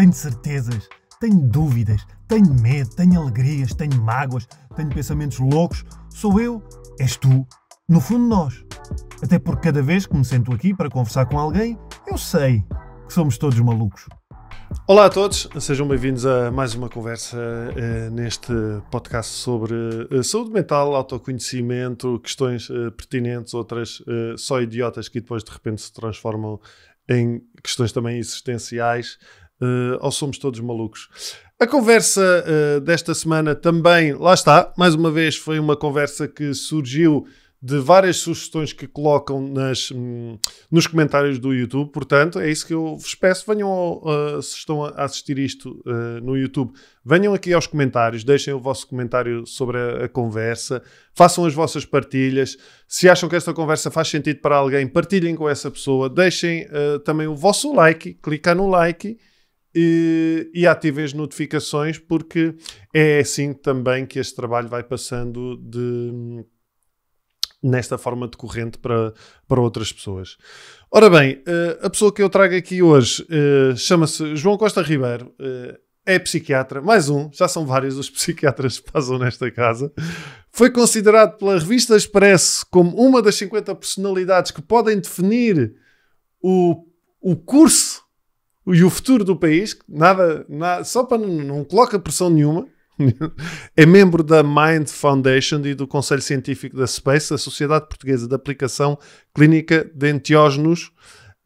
tenho certezas, tenho dúvidas, tenho medo, tenho alegrias, tenho mágoas, tenho pensamentos loucos. Sou eu, és tu, no fundo nós. Até porque cada vez que me sento aqui para conversar com alguém, eu sei que somos todos malucos. Olá a todos, sejam bem-vindos a mais uma conversa uh, neste podcast sobre uh, saúde mental, autoconhecimento, questões uh, pertinentes, outras só idiotas que depois de repente se transformam em questões também existenciais uh, ou somos todos malucos? A conversa uh, desta semana também, lá está, mais uma vez foi uma conversa que surgiu de várias sugestões que colocam nas, hum, nos comentários do YouTube. Portanto, é isso que eu vos peço. Venham, uh, se estão a assistir isto uh, no YouTube, venham aqui aos comentários, deixem o vosso comentário sobre a, a, conversa, façam as vossas partilhas. Se acham que esta conversa faz sentido para alguém, partilhem com essa pessoa, deixem uh, também o vosso like, clicar no like e, e as notificações, porque é assim também que este trabalho vai passando de nesta forma decorrente para, para outras pessoas. Ora bem, eh, a pessoa que eu trago aqui hoje eh, chama-se João Costa Ribeiro, eh, é psiquiatra, mais um, já são vários os psiquiatras que passam nesta casa. Foi considerado pela revista Expresso como uma das 50 personalidades que podem definir o, o curso e o futuro do país, nada, nada só para não, não coloca pressão nenhuma, é membro da Mind Foundation e do Conselho Científico da Space, a Sociedade Portuguesa de Aplicação Clínica de Enteógenos.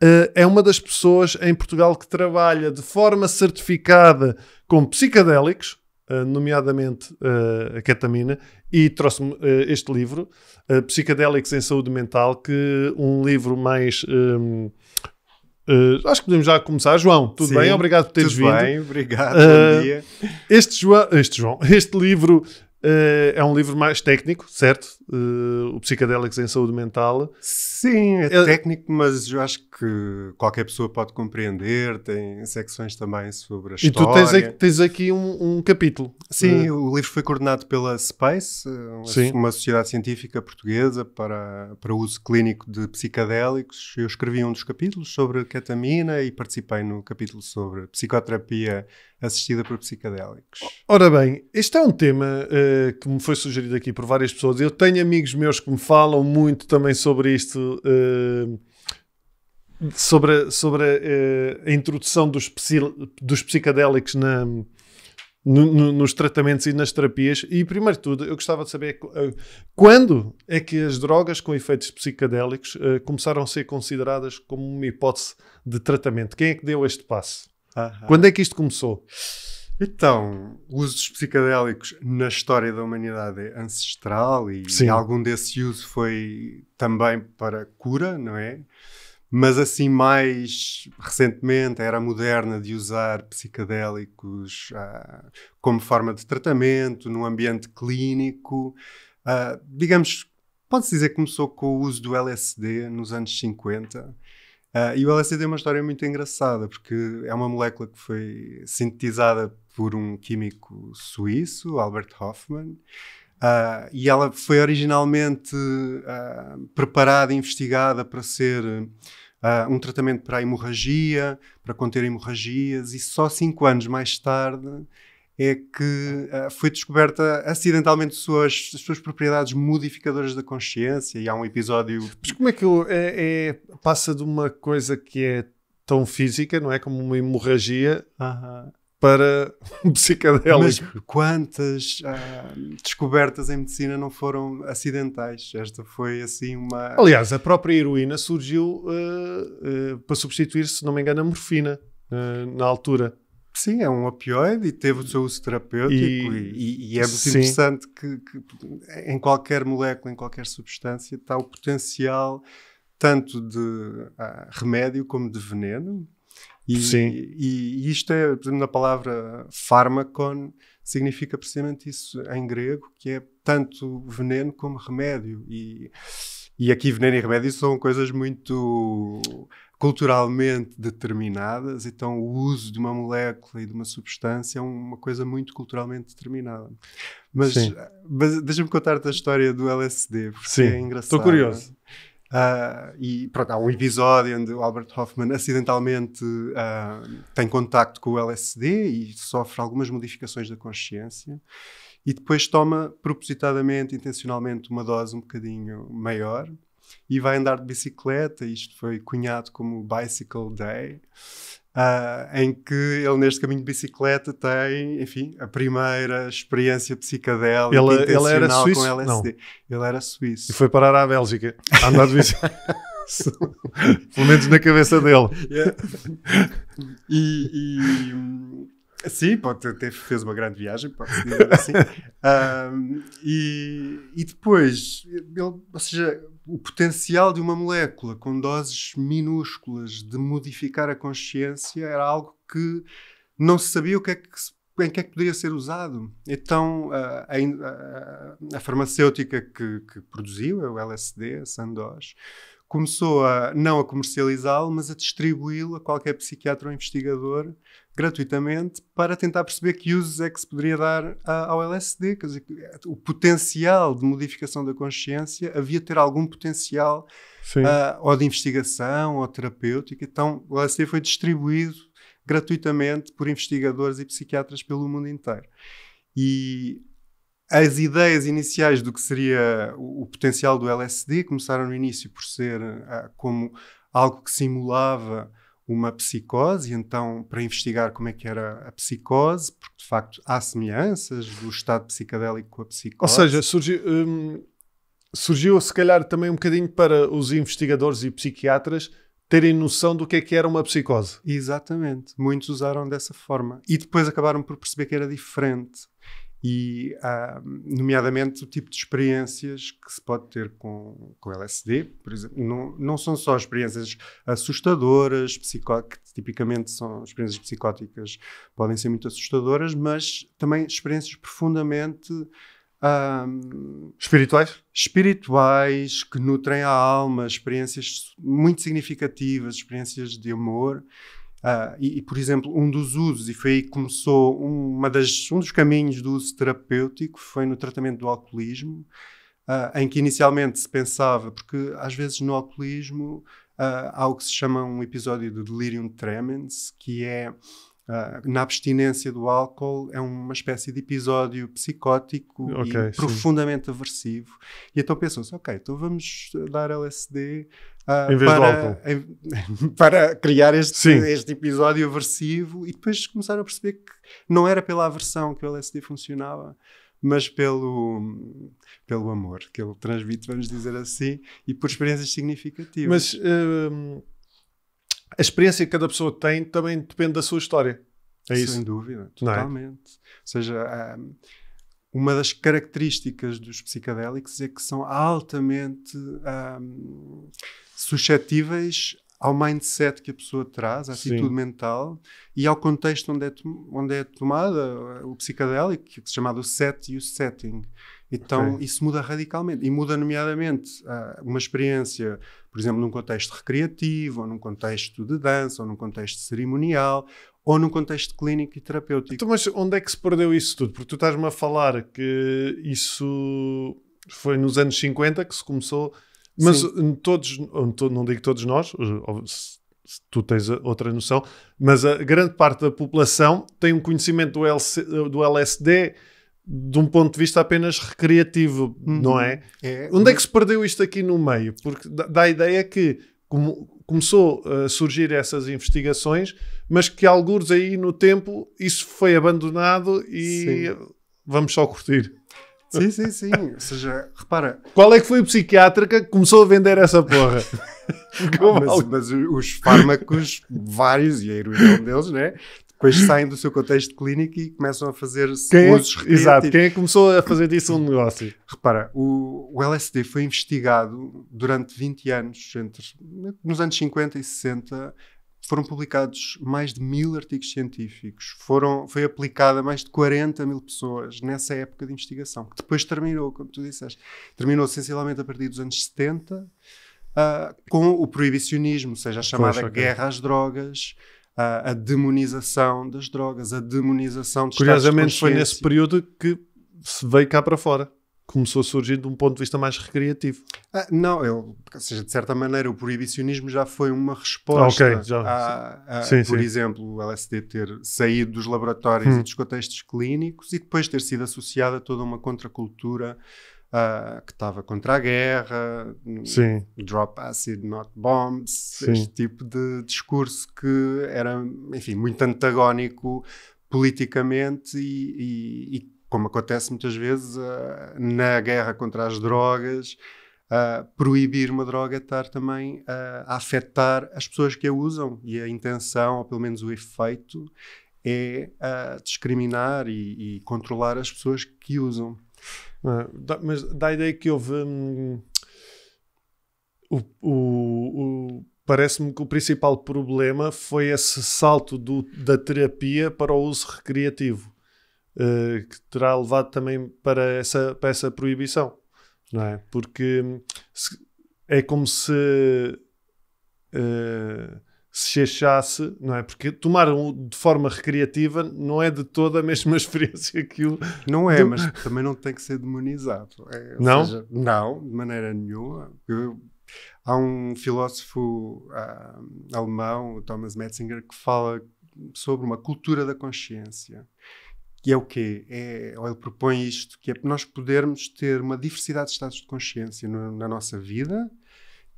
Eh, é uma das pessoas em Portugal que trabalha de forma certificada com psicadélicos, eh, nomeadamente eh, a ketamina, e trouxe-me este livro, Psicadélicos em Saúde Mental, que um livro mais um, ehm, Uh, acho que podemos já começar. João, tudo Sim, bem? Obrigado por teres tudo vindo. Tudo bem, obrigado. Uh, bom dia. Este, João, este, João, este livro eh, é um livro mais técnico, certo? Eh, o Psicadélicos em Saúde Mental. Sim, é, técnico, mas eu acho que qualquer pessoa pode compreender. Tem secções também sobre a e história. E tu tens aqui, tens aqui um, um, capítulo. Sim, uh, o livro foi coordenado pela Space, uma sociedade científica portuguesa para, para uso clínico de psicadélicos. Eu escrevi um dos capítulos sobre ketamina e participei no capítulo sobre psicoterapia assistida por psicadélicos. Ora bem, este é um tema uh, que me foi sugerido aqui por várias pessoas. Eu tenho amigos meus que me falam muito também sobre isto. Uh, sobre, a, sobre a eh, introdução dos, dos psicadélicos na, no, no, nos tratamentos e nas terapias. E, primeiro de tudo, eu gostava de saber quando é que as drogas com efeitos psicadélicos uh, começaram a ser consideradas como uma hipótese de tratamento? Quem é que deu este passo? Quando é que isto começou? Então, o uso dos psicadélicos na história da humanidade é ancestral e, algum desse uso foi também para cura, não é? Mas assim, mais recentemente, era moderna de usar psicadélicos ah, como forma de tratamento, num ambiente clínico. Ah, digamos, pode-se dizer que começou com o uso do LSD nos anos 50 Uh, e o LSD tem uma história muito engraçada, porque é uma molécula que foi sintetizada por um químico suíço, Albert Hoffman, uh, ah, e ela foi originalmente uh, preparada e investigada para ser um tratamento para a hemorragia, para conter hemorragias, e só cinco anos mais tarde é que uh, foi descoberta acidentalmente suas, as suas propriedades modificadoras da consciência e há um episódio. Mas como é que eu, é, é, passa de uma coisa que é tão física, não é? Como uma hemorragia. Uh -huh. Para um psicadélico. Mas quantas uh, descobertas em medicina não foram acidentais? Esta foi assim uma. Aliás, a própria heroína surgiu ah, para substituir, se não me engano, a morfina na altura. Sim, é um opioide e teve o seu uso terapêutico e, e, e é muito sim. interessante que, que, em qualquer molécula, em qualquer substância, está o potencial tanto de ah, remédio como de veneno. E, sim. E, e isto é, na palavra fármacon, significa precisamente isso em grego, que é tanto veneno como remédio. E, e aqui veneno e remédio são coisas muito culturalmente determinadas, então o uso de uma molécula e de uma substância é uma coisa muito culturalmente determinada. Mas, mas deixa-me contar-te a história do LSD, porque Sim. é engraçado. Estou curioso. Uh, e pronto, há um episódio onde o Albert Hoffman acidentalmente uh, tem contacto com o LSD e sofre algumas modificações da consciência e depois toma propositadamente, intencionalmente, uma dose um bocadinho maior e vai andar de bicicleta. Isto foi cunhado como Bicycle Day, uh, em que ele, neste caminho de bicicleta, tem, enfim, a primeira experiência psicadélica ele, ele era suíço? com LSD. Não. Ele era suíço. E foi parar à Bélgica, a andar de bicicleta. Pelo menos na cabeça dele. Yeah. É. e, e... Sim, pode ter, fez uma grande viagem, pode dizer assim. um, ah, e, e depois, ele, ou seja, o potencial de uma molécula com doses minúsculas de modificar a consciência era algo que não se sabia o que é que se em que é que poderia ser usado? Então, a, a, a farmacêutica que, que, produziu, é o LSD, a Sandoz, começou a não a comercializá-lo, mas a distribuí-lo a qualquer psiquiatra ou investigador gratuitamente para tentar perceber que usos é que se poderia dar a, ao LSD. Quer dizer, eh, o potencial de modificação da consciência havia de ter algum potencial uh, ou de investigação ou terapêutica. Então, o LSD foi distribuído gratuitamente por investigadores e psiquiatras pelo mundo inteiro. E as ideias iniciais do que seria o, o potencial do LSD começaram no início por ser ah, como algo que simulava uma psicose, então para investigar como é que era a psicose, porque de facto há semelhanças do estado psicadélico com a psicose. Ou seja, surgiu, hum, surgiu se calhar também um bocadinho para os investigadores e psiquiatras terem noção do que é que era uma psicose. Exatamente, muitos usaram dessa forma e depois acabaram por perceber que era diferente e ah, nomeadamente o tipo de experiências que se pode ter com, com LSD, por exemplo, não, não são só experiências assustadoras, que tipicamente são experiências psicóticas, podem ser muito assustadoras, mas também experiências profundamente um, ah, espirituais? Espirituais, que nutrem a alma, experiências muito significativas, experiências de amor. Uh, e, e, por exemplo, um dos usos, e foi aí que começou uma das, um dos caminhos do uso terapêutico, foi no tratamento do alcoolismo, uh, em que inicialmente se pensava, porque às vezes no alcoolismo uh, há o que se chama um episódio de delirium tremens, que é Uh, na abstinência do álcool é uma espécie de episódio psicótico okay, e sim. profundamente aversivo. E então pensou-se, assim, ok, então vamos dar LSD uh, ah, para, em, para, criar este, este, episódio aversivo e depois começaram a perceber que não era pela aversão que o LSD funcionava, mas pelo, pelo amor que ele transmite, vamos dizer assim, e por experiências significativas. Mas... Uh a experiência que cada pessoa tem também depende da sua história. É isso? Sem dúvida, é? totalmente. É? Ou seja, ah, uma das características dos psicadélicos é que são altamente um, ah, suscetíveis ao mindset que a pessoa traz, à atitude Sim. mental e ao contexto onde é, onde é tomada ah, o psicadélico, é chamado set e o setting. Então okay. isso muda radicalmente e muda, nomeadamente, uma experiência por exemplo, num contexto recreativo, ou num contexto de dança, ou num contexto cerimonial, ou num contexto clínico e terapêutico. Então, mas onde é que se perdeu isso tudo? Porque tu estás-me a falar que isso foi nos anos 50 que se começou, mas Sim. todos, não digo todos nós, eh, tu tens outra noção, mas a grande parte da população tem um conhecimento do, LC, do LSD de um ponto de vista apenas recreativo, uhum. não é? é? Onde é que se perdeu isto aqui no meio? Porque dá a ideia que como, começou a surgir essas investigações, mas que alguns aí no tempo isso foi abandonado e sim. vamos só curtir. Sim, sim, sim. Ou seja, repara. Qual é que foi o psiquiatra que começou a vender essa porra? ah, mas, mas, os fármacos, vários, e a heroína é um deles, né? depois saem do seu contexto clínico e começam a fazer quem, é- usos recreativos. Exato, quem é começou a fazer disso um negócio? Repara, o, o LSD foi investigado durante 20 anos, entre, nos anos 50 e 60, foram publicados mais de mil artigos científicos, foram, foi aplicada a mais de 40 mil pessoas nessa época de investigação, que depois terminou, como tu disseste, terminou essencialmente a partir dos anos 70, uh, ah, com o proibicionismo, ou seja, a chamada Poxa, guerra okay. às drogas, a, a demonização das drogas, a demonização dos Curiosamente, de foi nesse período que se veio cá para fora começou a surgir de um ponto de vista mais recreativo. Ah, não, eu, ou seja, de certa maneira o proibicionismo já foi uma resposta. Ah, okay, já, a, a, sim, por sim. exemplo, o LSD ter saído dos laboratórios hum. e dos contextos clínicos e depois ter sido associado a toda uma contracultura uh, que estava contra a guerra, Sim. drop acid, not bombs, Sim. este tipo de discurso que era, enfim, muito antagónico politicamente e, e, e como acontece muitas vezes uh, na guerra contra as drogas, Uh, proibir uma droga estar também uh, a afetar as pessoas que a usam e a intenção, ou pelo menos o efeito, é uh, discriminar e, e, controlar as pessoas que usam. É? Mas dá a ideia que houve. Hum, o, o, o parece-me que o principal problema foi esse salto do, da terapia para o uso recreativo, uh, que terá levado também para essa, para essa proibição, não é? Porque hum, se, é como se. Uh, se achasse, não é? Porque tomar de forma recreativa não é de toda a mesma experiência que o. Não é, do... mas também não tem que ser demonizado. É, não? Seja, não, de maneira nenhuma. Eu, há um filósofo uh, alemão, Thomas Metzinger, que fala sobre uma cultura da consciência. E é o quê? É, ou ele propõe isto, que é nós podermos ter uma diversidade de estados de consciência no, na nossa vida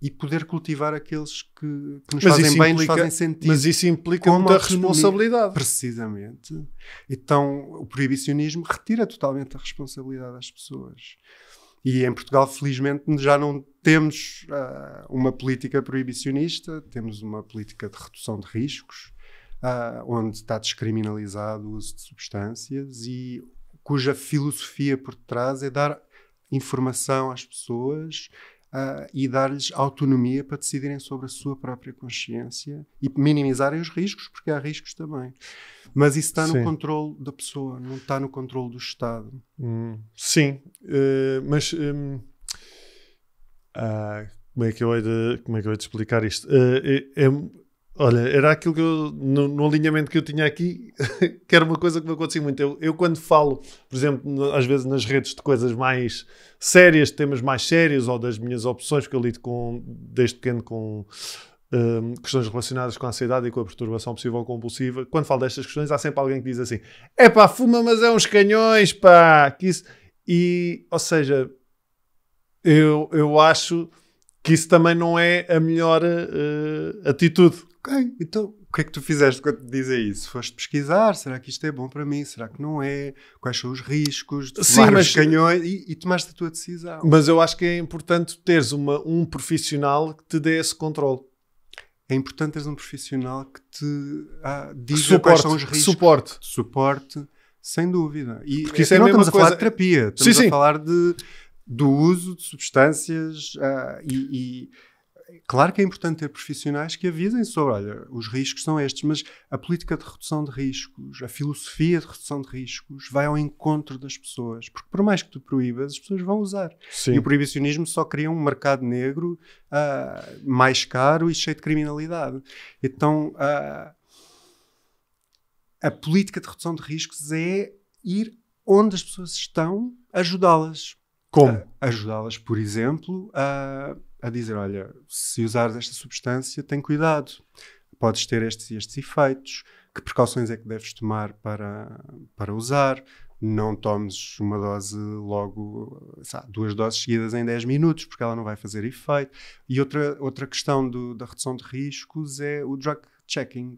e poder cultivar aqueles que, que nos mas fazem bem, implica, nos fazem sentido. Mas isso implica muita responsabilidade. Precisamente. Então, o proibicionismo retira totalmente a responsabilidade às pessoas. E em Portugal, felizmente, já não temos uh, uma política proibicionista, temos uma política de redução de riscos, uh, onde está descriminalizado o uso de substâncias e cuja filosofia por trás é dar informação às pessoas uh, e dar-lhes autonomia para decidirem sobre a sua própria consciência e minimizarem os riscos, porque há riscos também. Mas isso está no Sim. controle da pessoa, não está no controle do Estado. Hum, sim, uh, mas um, ah, como, é que eu hei de, como é que eu hei de explicar isto? Uh, é, é Olha, era aquilo que eu, no, no alinhamento que eu tinha aqui, que era uma coisa que me acontecia muito. Eu, eu, quando falo, por exemplo, às vezes nas redes de coisas mais sérias, temas mais sérios, ou das minhas opções, que eu lido com, desde pequeno com um, questões relacionadas com a ansiedade e com a perturbação possível compulsiva, quando falo destas questões, há sempre alguém que diz assim: é pá, fuma, mas é uns canhões, pá, que isso. E, ou seja, eu, eu acho que isso também não é a melhor uh, atitude ok, então o que é que tu fizeste quando te dizem isso? Foste pesquisar, será que isto é bom para mim? Será que não é? Quais são os riscos? Sim, mas... os eh, canhões e, e tomaste a tua decisão. Mas eu acho que é importante teres uma, um profissional que te dê esse controle. É importante teres um profissional que te ah, diga suporte, quais são os riscos. Suporte. Suporte, sem dúvida. E, Porque isso é, é não estamos coisa... a falar de terapia, estamos sim, a sim. falar de, do uso de substâncias ah, e, e claro que é importante ter profissionais que avisem sobre, olha, os riscos são estes, mas a política de redução de riscos, a filosofia de redução de riscos, vai ao encontro das pessoas. Porque por mais que tu proíbas, as pessoas vão usar. Sim. E o proibicionismo só cria um mercado negro uh, mais caro e cheio de criminalidade. Então, uh, a política de redução de riscos é ir onde as pessoas estão, ajudá-las. Como? Uh, ajudá-las, por exemplo, a a dizer: olha, se usares esta substância, tem cuidado, podes ter estes e estes efeitos, que precauções é que deves tomar para, para usar, não tomes uma dose logo, sabe, duas doses seguidas em 10 minutos, porque ela não vai fazer efeito. E outra, outra questão do, da redução de riscos é o drug checking,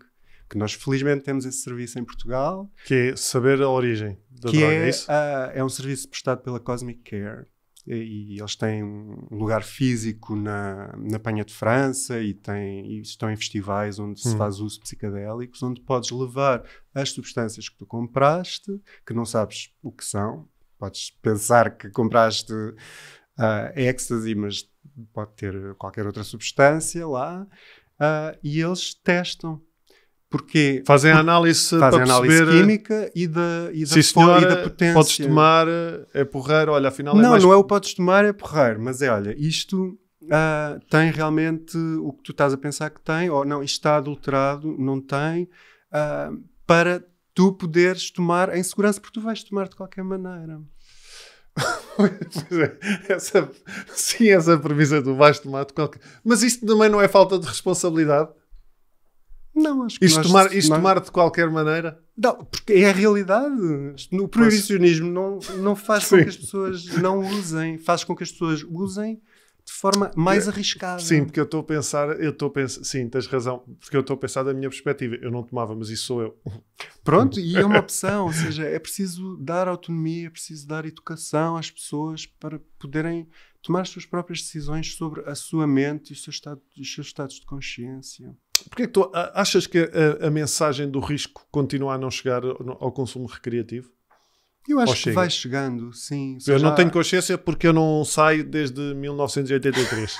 que nós felizmente temos esse serviço em Portugal. Que é saber a origem da droga, é, é isso? é um serviço prestado pela Cosmic Care, e, eles têm um lugar físico na, na Penha de França e, têm, e estão em festivais onde se hum. faz uso psicadélicos, onde podes levar as substâncias que tu compraste, que não sabes o que são, podes pensar que compraste uh, ah, ecstasy, mas pode ter qualquer outra substância lá, uh, e eles testam porque fazem a análise fazem para análise perceber... química e da, e da, senhora, e da potência. Podes tomar, eh, é porreiro, olha, afinal é não, é mais... Não, não é o podes tomar, é porreiro, mas é, olha, isto uh, tem realmente o que tu estás a pensar que tem, ou não, isto está adulterado, não tem, uh, para tu poderes tomar em segurança, porque tu vais tomar de qualquer maneira. essa, sim, essa premissa do vais tomar de qualquer... Mas isto também não é falta de responsabilidade? Não, acho que isto, nós, tomar, isto nós... tomar de qualquer maneira? Não, porque é a realidade. O proibicionismo não, não faz com que as pessoas não usem, faz com que as pessoas usem de forma mais arriscada. Sim, porque eu estou a pensar, eu estou a pensar, sim, tens razão, porque eu estou a pensar da minha perspectiva. Eu não tomava, mas isso sou eu. Pronto, e é uma opção, ou seja, é preciso dar autonomia, é preciso dar educação às pessoas para poderem tomar as suas próprias decisões sobre a sua mente e estado, os seus estados de consciência. Porquê que tu achas que a, a, mensagem do risco continua a não chegar ao, consumo recreativo? Eu acho que vai chegando, sim. Eu não tenho consciência porque eu não saio desde 1983.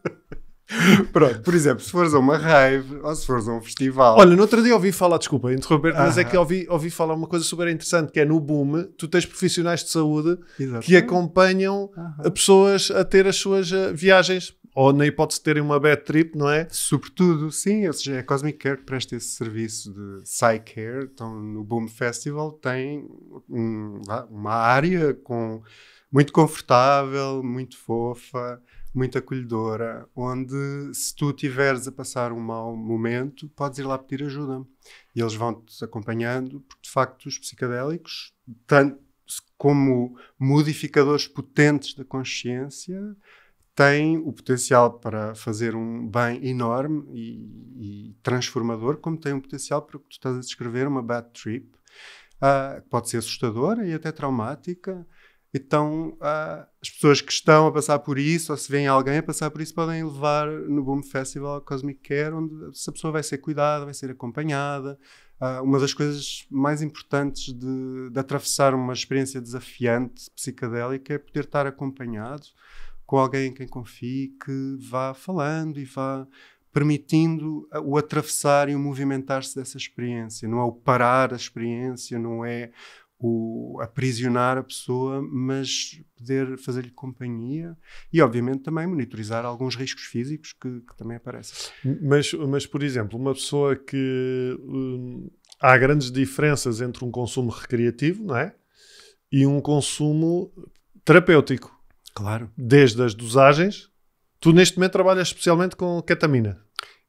Pronto, por exemplo, se fores a uma rave ou se fores a um festival. Olha, no outro dia ouvi falar, desculpa interromper, mas é que ouvi, ouvi falar uma coisa super interessante que é no boom, tu tens profissionais de saúde Exatamente. que acompanham Aham. pessoas a ter as suas eh, viagens ou na hipótese de terem uma bad trip, não é? Sobretudo, sim, seja, a é Cosmic Care que presta esse serviço de Psycare, então no Boom Festival tem um, uma área com muito confortável, muito fofa, muito acolhedora, onde se tu tiveres a passar um mau momento, podes ir lá pedir ajuda. E eles vão-te acompanhando, porque de facto os psicadélicos, tanto como modificadores potentes da consciência, tem o potencial para fazer um bem enorme e, e transformador, como tem o um potencial para o que tu estás a descrever, uma bad trip, uh, que pode ser assustadora e até traumática. Então, uh, as pessoas que estão a passar por isso, ou se vêem alguém a passar por isso, podem levar no Boom Festival Cosmic Care, onde essa pessoa vai ser cuidada, vai ser acompanhada. Uh, uma das coisas mais importantes de, de atravessar uma experiência desafiante, psicadélica, é poder estar acompanhado com alguém em quem confie que vá falando e vá permitindo o atravessar e o movimentar-se dessa experiência. Não é o parar a experiência, não é o aprisionar a pessoa, mas poder fazer-lhe companhia e, obviamente, também monitorizar alguns riscos físicos que, que, também aparecem. Mas, mas, por exemplo, uma pessoa que. Hum, há grandes diferenças entre um consumo recreativo, não é? E um consumo terapêutico. Claro. Desde as dosagens. Tu neste momento trabalhas especialmente com ketamina.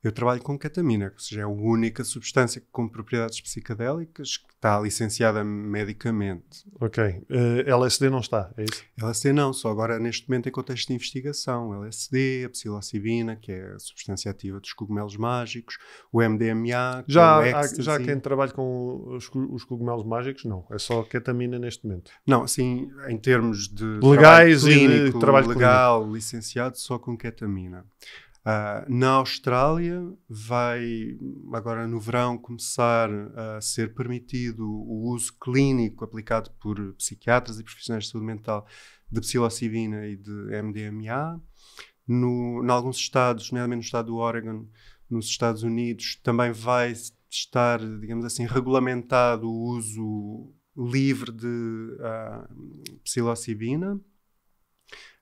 Eu trabalho com ketamina, que seja, é a única substância com propriedades psicadélicas que está licenciada medicamente. Ok. Uh, eh, LSD não está, é isso? LSD não, só agora neste momento em contexto de investigação. LSD, a psilocibina, que é a substância ativa dos cogumelos mágicos, o MDMA, já, é o ecstasy. Já quem trabalha com os, os, cogumelos mágicos, não. É só ketamina neste momento. Não, assim, em termos de Legais trabalho clínico, e de trabalho legal, clínico. licenciado, só com ketamina. Uh, na Austrália, vai agora no verão começar a ser permitido o uso clínico aplicado por psiquiatras e profissionais de saúde mental de psilocibina e de MDMA. No, em alguns estados, nomeadamente no estado do Oregon, nos Estados Unidos, também vai estar, digamos assim, regulamentado o uso livre de uh, psilocibina.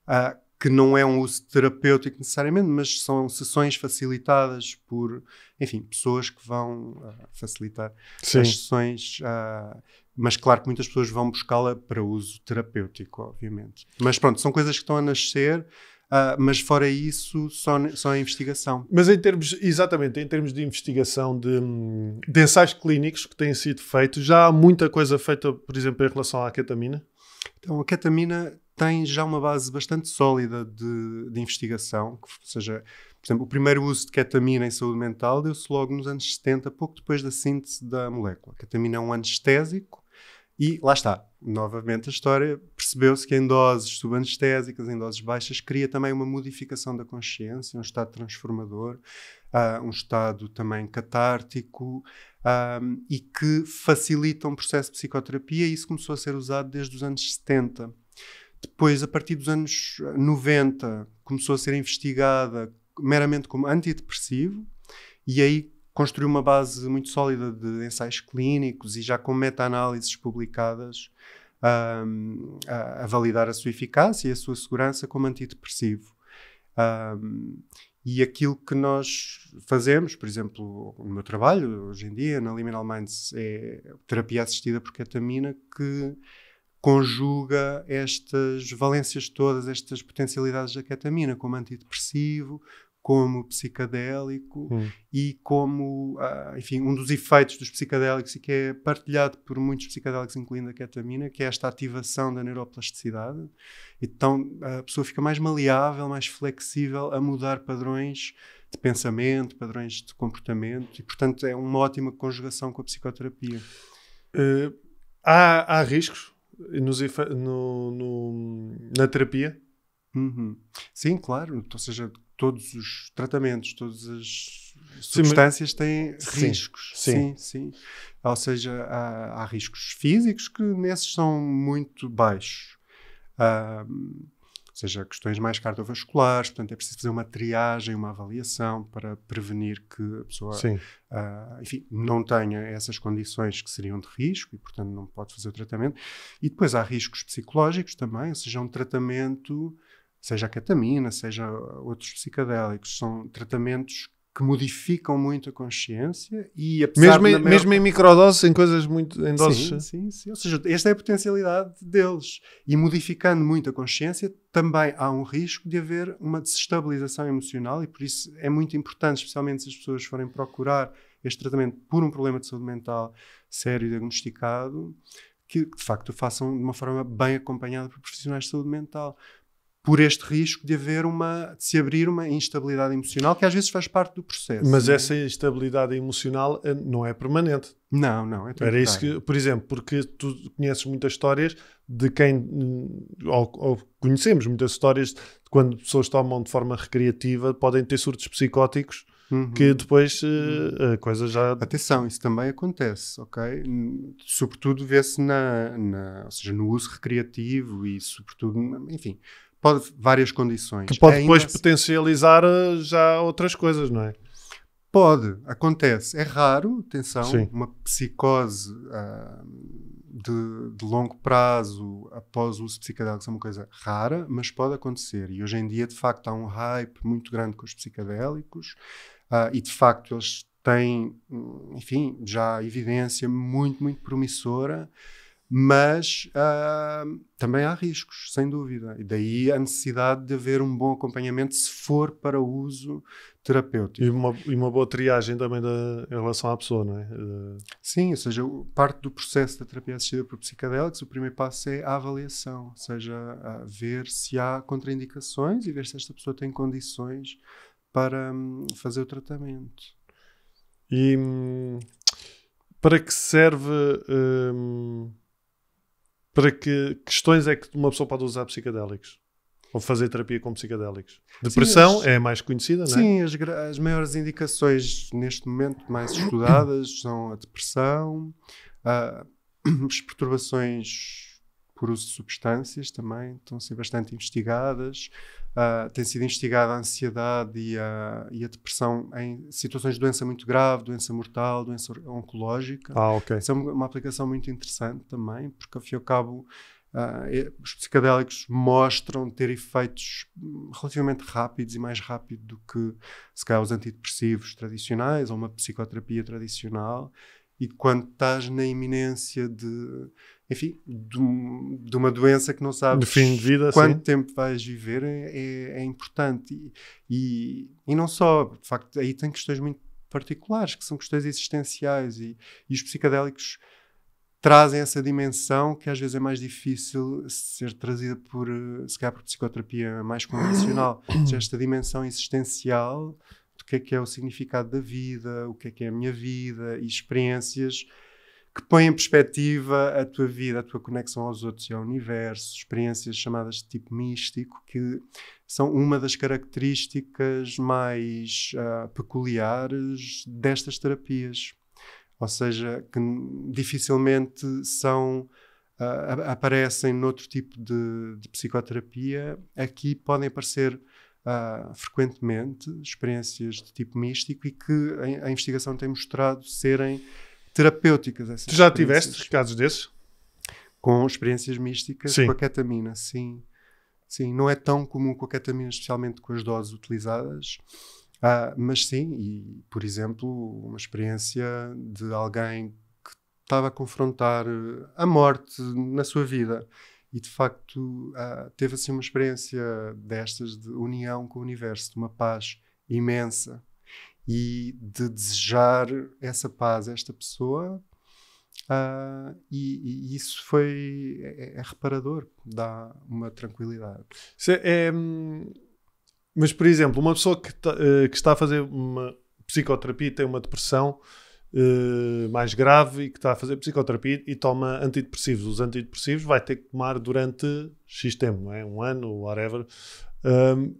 Uh, que não é um uso terapêutico necessariamente, mas são sessões facilitadas por, enfim, pessoas que vão uh, facilitar Sim. as sessões. Uh, mas claro que muitas pessoas vão buscá-la para uso terapêutico, obviamente. Mas pronto, são coisas que estão a nascer. Uh, mas fora isso, só, só a investigação. Mas em termos, exatamente, em termos de investigação de, hum, de ensaios clínicos que têm sido feitos, já há muita coisa feita, por exemplo, em relação à ketamina? Então, a ketamina tem já uma base bastante sólida de, de investigação, que, ou seja, por exemplo, o primeiro uso de ketamina em saúde mental deu-se logo nos anos 70, pouco depois da síntese da molécula. A ketamina é um anestésico e lá está, novamente a história, percebeu-se que em doses subanestésicas, em doses baixas, cria também uma modificação da consciência, um estado transformador, uh, um estado também catártico um, ah, e que facilita um processo de psicoterapia e isso começou a ser usado desde os anos 70. Depois, a partir dos anos 90, começou a ser investigada meramente como antidepressivo, e aí construiu uma base muito sólida de ensaios clínicos e já com meta-análises publicadas um, a, a, validar a sua eficácia e a sua segurança como antidepressivo. Um, e aquilo que nós fazemos, por exemplo, no meu trabalho hoje em dia, na Liminal Minds, é terapia assistida por ketamina, que conjuga estas valências todas, estas potencialidades da ketamina, como antidepressivo, como psicadélico hum. e como, ah, enfim, um dos efeitos dos psicadélicos e que é partilhado por muitos psicadélicos, incluindo a ketamina, que é esta ativação da neuroplasticidade. Então a pessoa fica mais maleável, mais flexível a mudar padrões de pensamento, padrões de comportamento e, portanto, é uma ótima conjugação com a psicoterapia. Uh, há, há riscos nos, no, no, na terapia? Uhum. Sim, claro. Ou seja, todos os tratamentos, todas as substâncias têm sim, riscos. Sim. sim, sim. Ou seja, há, há riscos físicos que nesses são muito baixos. Uh, seja questões mais cardiovasculares, portanto é preciso fazer uma triagem, uma avaliação para prevenir que a pessoa uh, enfim, não tenha essas condições que seriam de risco e, portanto, não pode fazer o tratamento. E depois há riscos psicológicos também, seja um tratamento, seja a ketamina, seja outros psicodélicos, são tratamentos que modificam muito a consciência e apesar mesmo em, maior... mesmo em microdose, em coisas muito em doses. Sim, sim, sim. Ou seja, esta é a potencialidade deles. E modificando muito a consciência, também há um risco de haver uma desestabilização emocional e por isso é muito importante, especialmente se as pessoas forem procurar este tratamento por um problema de saúde mental sério diagnosticado, que de facto o façam de uma forma bem acompanhada por profissionais de saúde mental por este risco de haver uma de se abrir uma instabilidade emocional que às vezes faz parte do processo. Mas é? essa instabilidade emocional eh, não é permanente. Não, não, é Era isso que, por exemplo, porque tu conheces muitas histórias de quem ou, ou conhecemos muitas histórias de quando pessoas tomam de forma recreativa, podem ter surtos psicóticos. Uhum. que depois uh, a coisa já. Atenção, isso também acontece, ok? Sobretudo vê-se na, na, ou seja, no uso recreativo e, sobretudo, enfim, Pode várias condições. Que pode depois assim- potencializar eh, já outras coisas, não é? Pode, acontece. É raro, atenção, Sim. uma psicose uh, de, de, longo prazo após o uso de psicodélicos é uma coisa rara, mas pode acontecer. E hoje em dia, de facto, há um hype muito grande com os psicodélicos uh, ah, e, de facto, eles têm, hum, enfim, já evidência muito, muito promissora mas uh, também há riscos, sem dúvida. E daí a necessidade de haver um bom acompanhamento se for para uso terapêutico. E uma, e uma boa triagem também da, em relação à pessoa, não é? Uh... Sim, ou seja, parte do processo da terapia assistida por psicadélicos, o primeiro passo é a avaliação, ou seja, ver se há contraindicações e ver se esta pessoa tem condições para hum, fazer o tratamento. E hum, para que serve. Hum, para que questões é que uma pessoa pode usar psicodélicos? Ou fazer terapia com psicodélicos? Depressão sim, as, é mais conhecida, não é? Sim, as, as maiores indicações neste momento mais estudadas são a depressão, a, as perturbações por uso de substâncias também estão a ser bastante investigadas, Uh, tem sido instigada a ansiedade e a, e a, depressão em situações de doença muito grave, doença mortal, doença oncológica. Ah, ok. Isso é uma, aplicação muito interessante também, porque ao fim e ao cabo uh, os psicodélicos mostram ter efeitos hum, relativamente rápidos e mais rápido do que se calhar os antidepressivos tradicionais ou uma psicoterapia tradicional. E quando estás na iminência de enfim, de, de, uma doença que não sabes de fim de vida, quanto sim. tempo vais viver é, é, é importante. E, e, e, não só, de facto, aí tem questões muito particulares, que são questões existenciais, e, e os psicadélicos trazem essa dimensão que às vezes é mais difícil ser trazida por, se calhar, por psicoterapia mais convencional. esta dimensão existencial do que é que é o significado da vida, o que é que é a minha vida e experiências que põe em perspectiva a tua vida, a tua conexão aos outros e ao universo, experiências chamadas de tipo místico, que são uma das características mais uh, peculiares destas terapias. Ou seja, que dificilmente são uh, aparecem noutro tipo de, de, psicoterapia. Aqui podem aparecer uh, frequentemente experiências de tipo místico e que a, a investigação tem mostrado serem terapêuticas. essas Tu já tiveste casos desses? Com experiências místicas sim. com a ketamina, sim. Sim, não é tão comum com a ketamina, especialmente com as doses utilizadas, ah, mas sim, e por exemplo, uma experiência de alguém que estava a confrontar eh, a morte na sua vida e de facto ah, teve assim uma experiência destas de união com o universo, de uma paz imensa e de desejar essa paz a esta pessoa. Uh, e, e, isso foi é, é, é reparador, dá uma tranquilidade. Se, é, é hum, mas, por exemplo, uma pessoa que, tá, eh, que está a fazer uma psicoterapia tem uma depressão uh, mais grave e que está a fazer psicoterapia e toma antidepressivos. Os antidepressivos vai ter que tomar durante X tempo, não é? um ano, whatever. Um,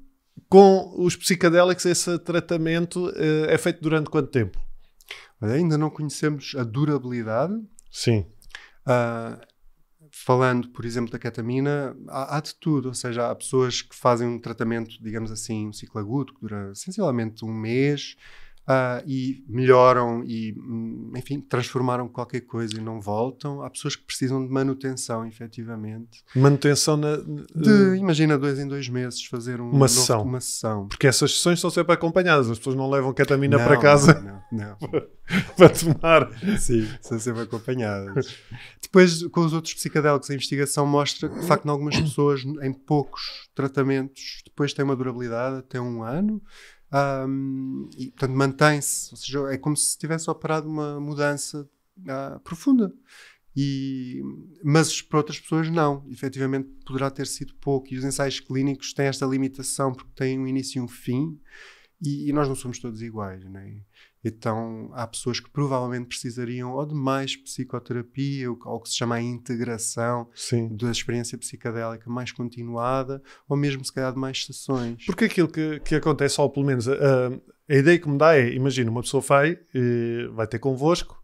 com os psicadélicos, esse tratamento uh, é feito durante quanto tempo? Ainda não conhecemos a durabilidade. Sim. Uh, falando, por exemplo, da ketamina, há, há, de tudo. Ou seja, há pessoas que fazem um tratamento, digamos assim, um ciclo agudo, que dura essencialmente um mês. Ah, e melhoram e, hum, enfim, transformaram qualquer coisa e não voltam. Há pessoas que precisam de manutenção, efetivamente. Manutenção na. De, imagina, dois em dois meses fazer um, uma, novo, sessão. uma sessão. Porque essas sessões são sempre acompanhadas, as pessoas não levam ketamina não, para casa. Não, não. não. para tomar. Sim, são sempre acompanhadas. Depois, com os outros psicodélicos, a investigação mostra que, de facto, em algumas pessoas, em poucos tratamentos, depois tem uma durabilidade até um ano um, e, portanto, mantém-se. Ou seja, é como se tivesse operado uma mudança ah, profunda. E, mas para outras pessoas, não. Efetivamente, poderá ter sido pouco. E os ensaios clínicos têm esta limitação porque têm um início e um fim. E, e nós não somos todos iguais, não é? Então, há pessoas que provavelmente precisariam ou de mais psicoterapia, ou, ou que se chama a integração Sim. da experiência psicodélica mais continuada, ou mesmo, se calhar, de mais sessões. Porque aquilo que, que acontece, ou pelo menos a, ah, a ideia que me dá é: imagina, uma pessoa vai, eh, vai ter convosco,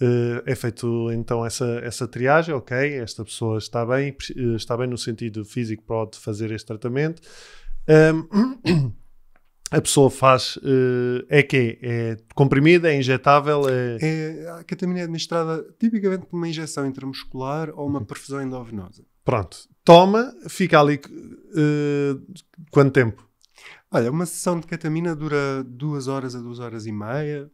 eh, é feito então essa, essa triagem, ok, esta pessoa está bem, eh, está bem no sentido físico, pode fazer este tratamento. Um, a pessoa faz uh, é que é comprimida, é injetável? É... É, a ketamina é administrada tipicamente por uma injeção intramuscular ou uma uhum. perfusão endovenosa. Pronto. Toma, fica ali uh, quanto tempo? Olha, uma sessão de ketamina dura duas horas a duas horas e meia.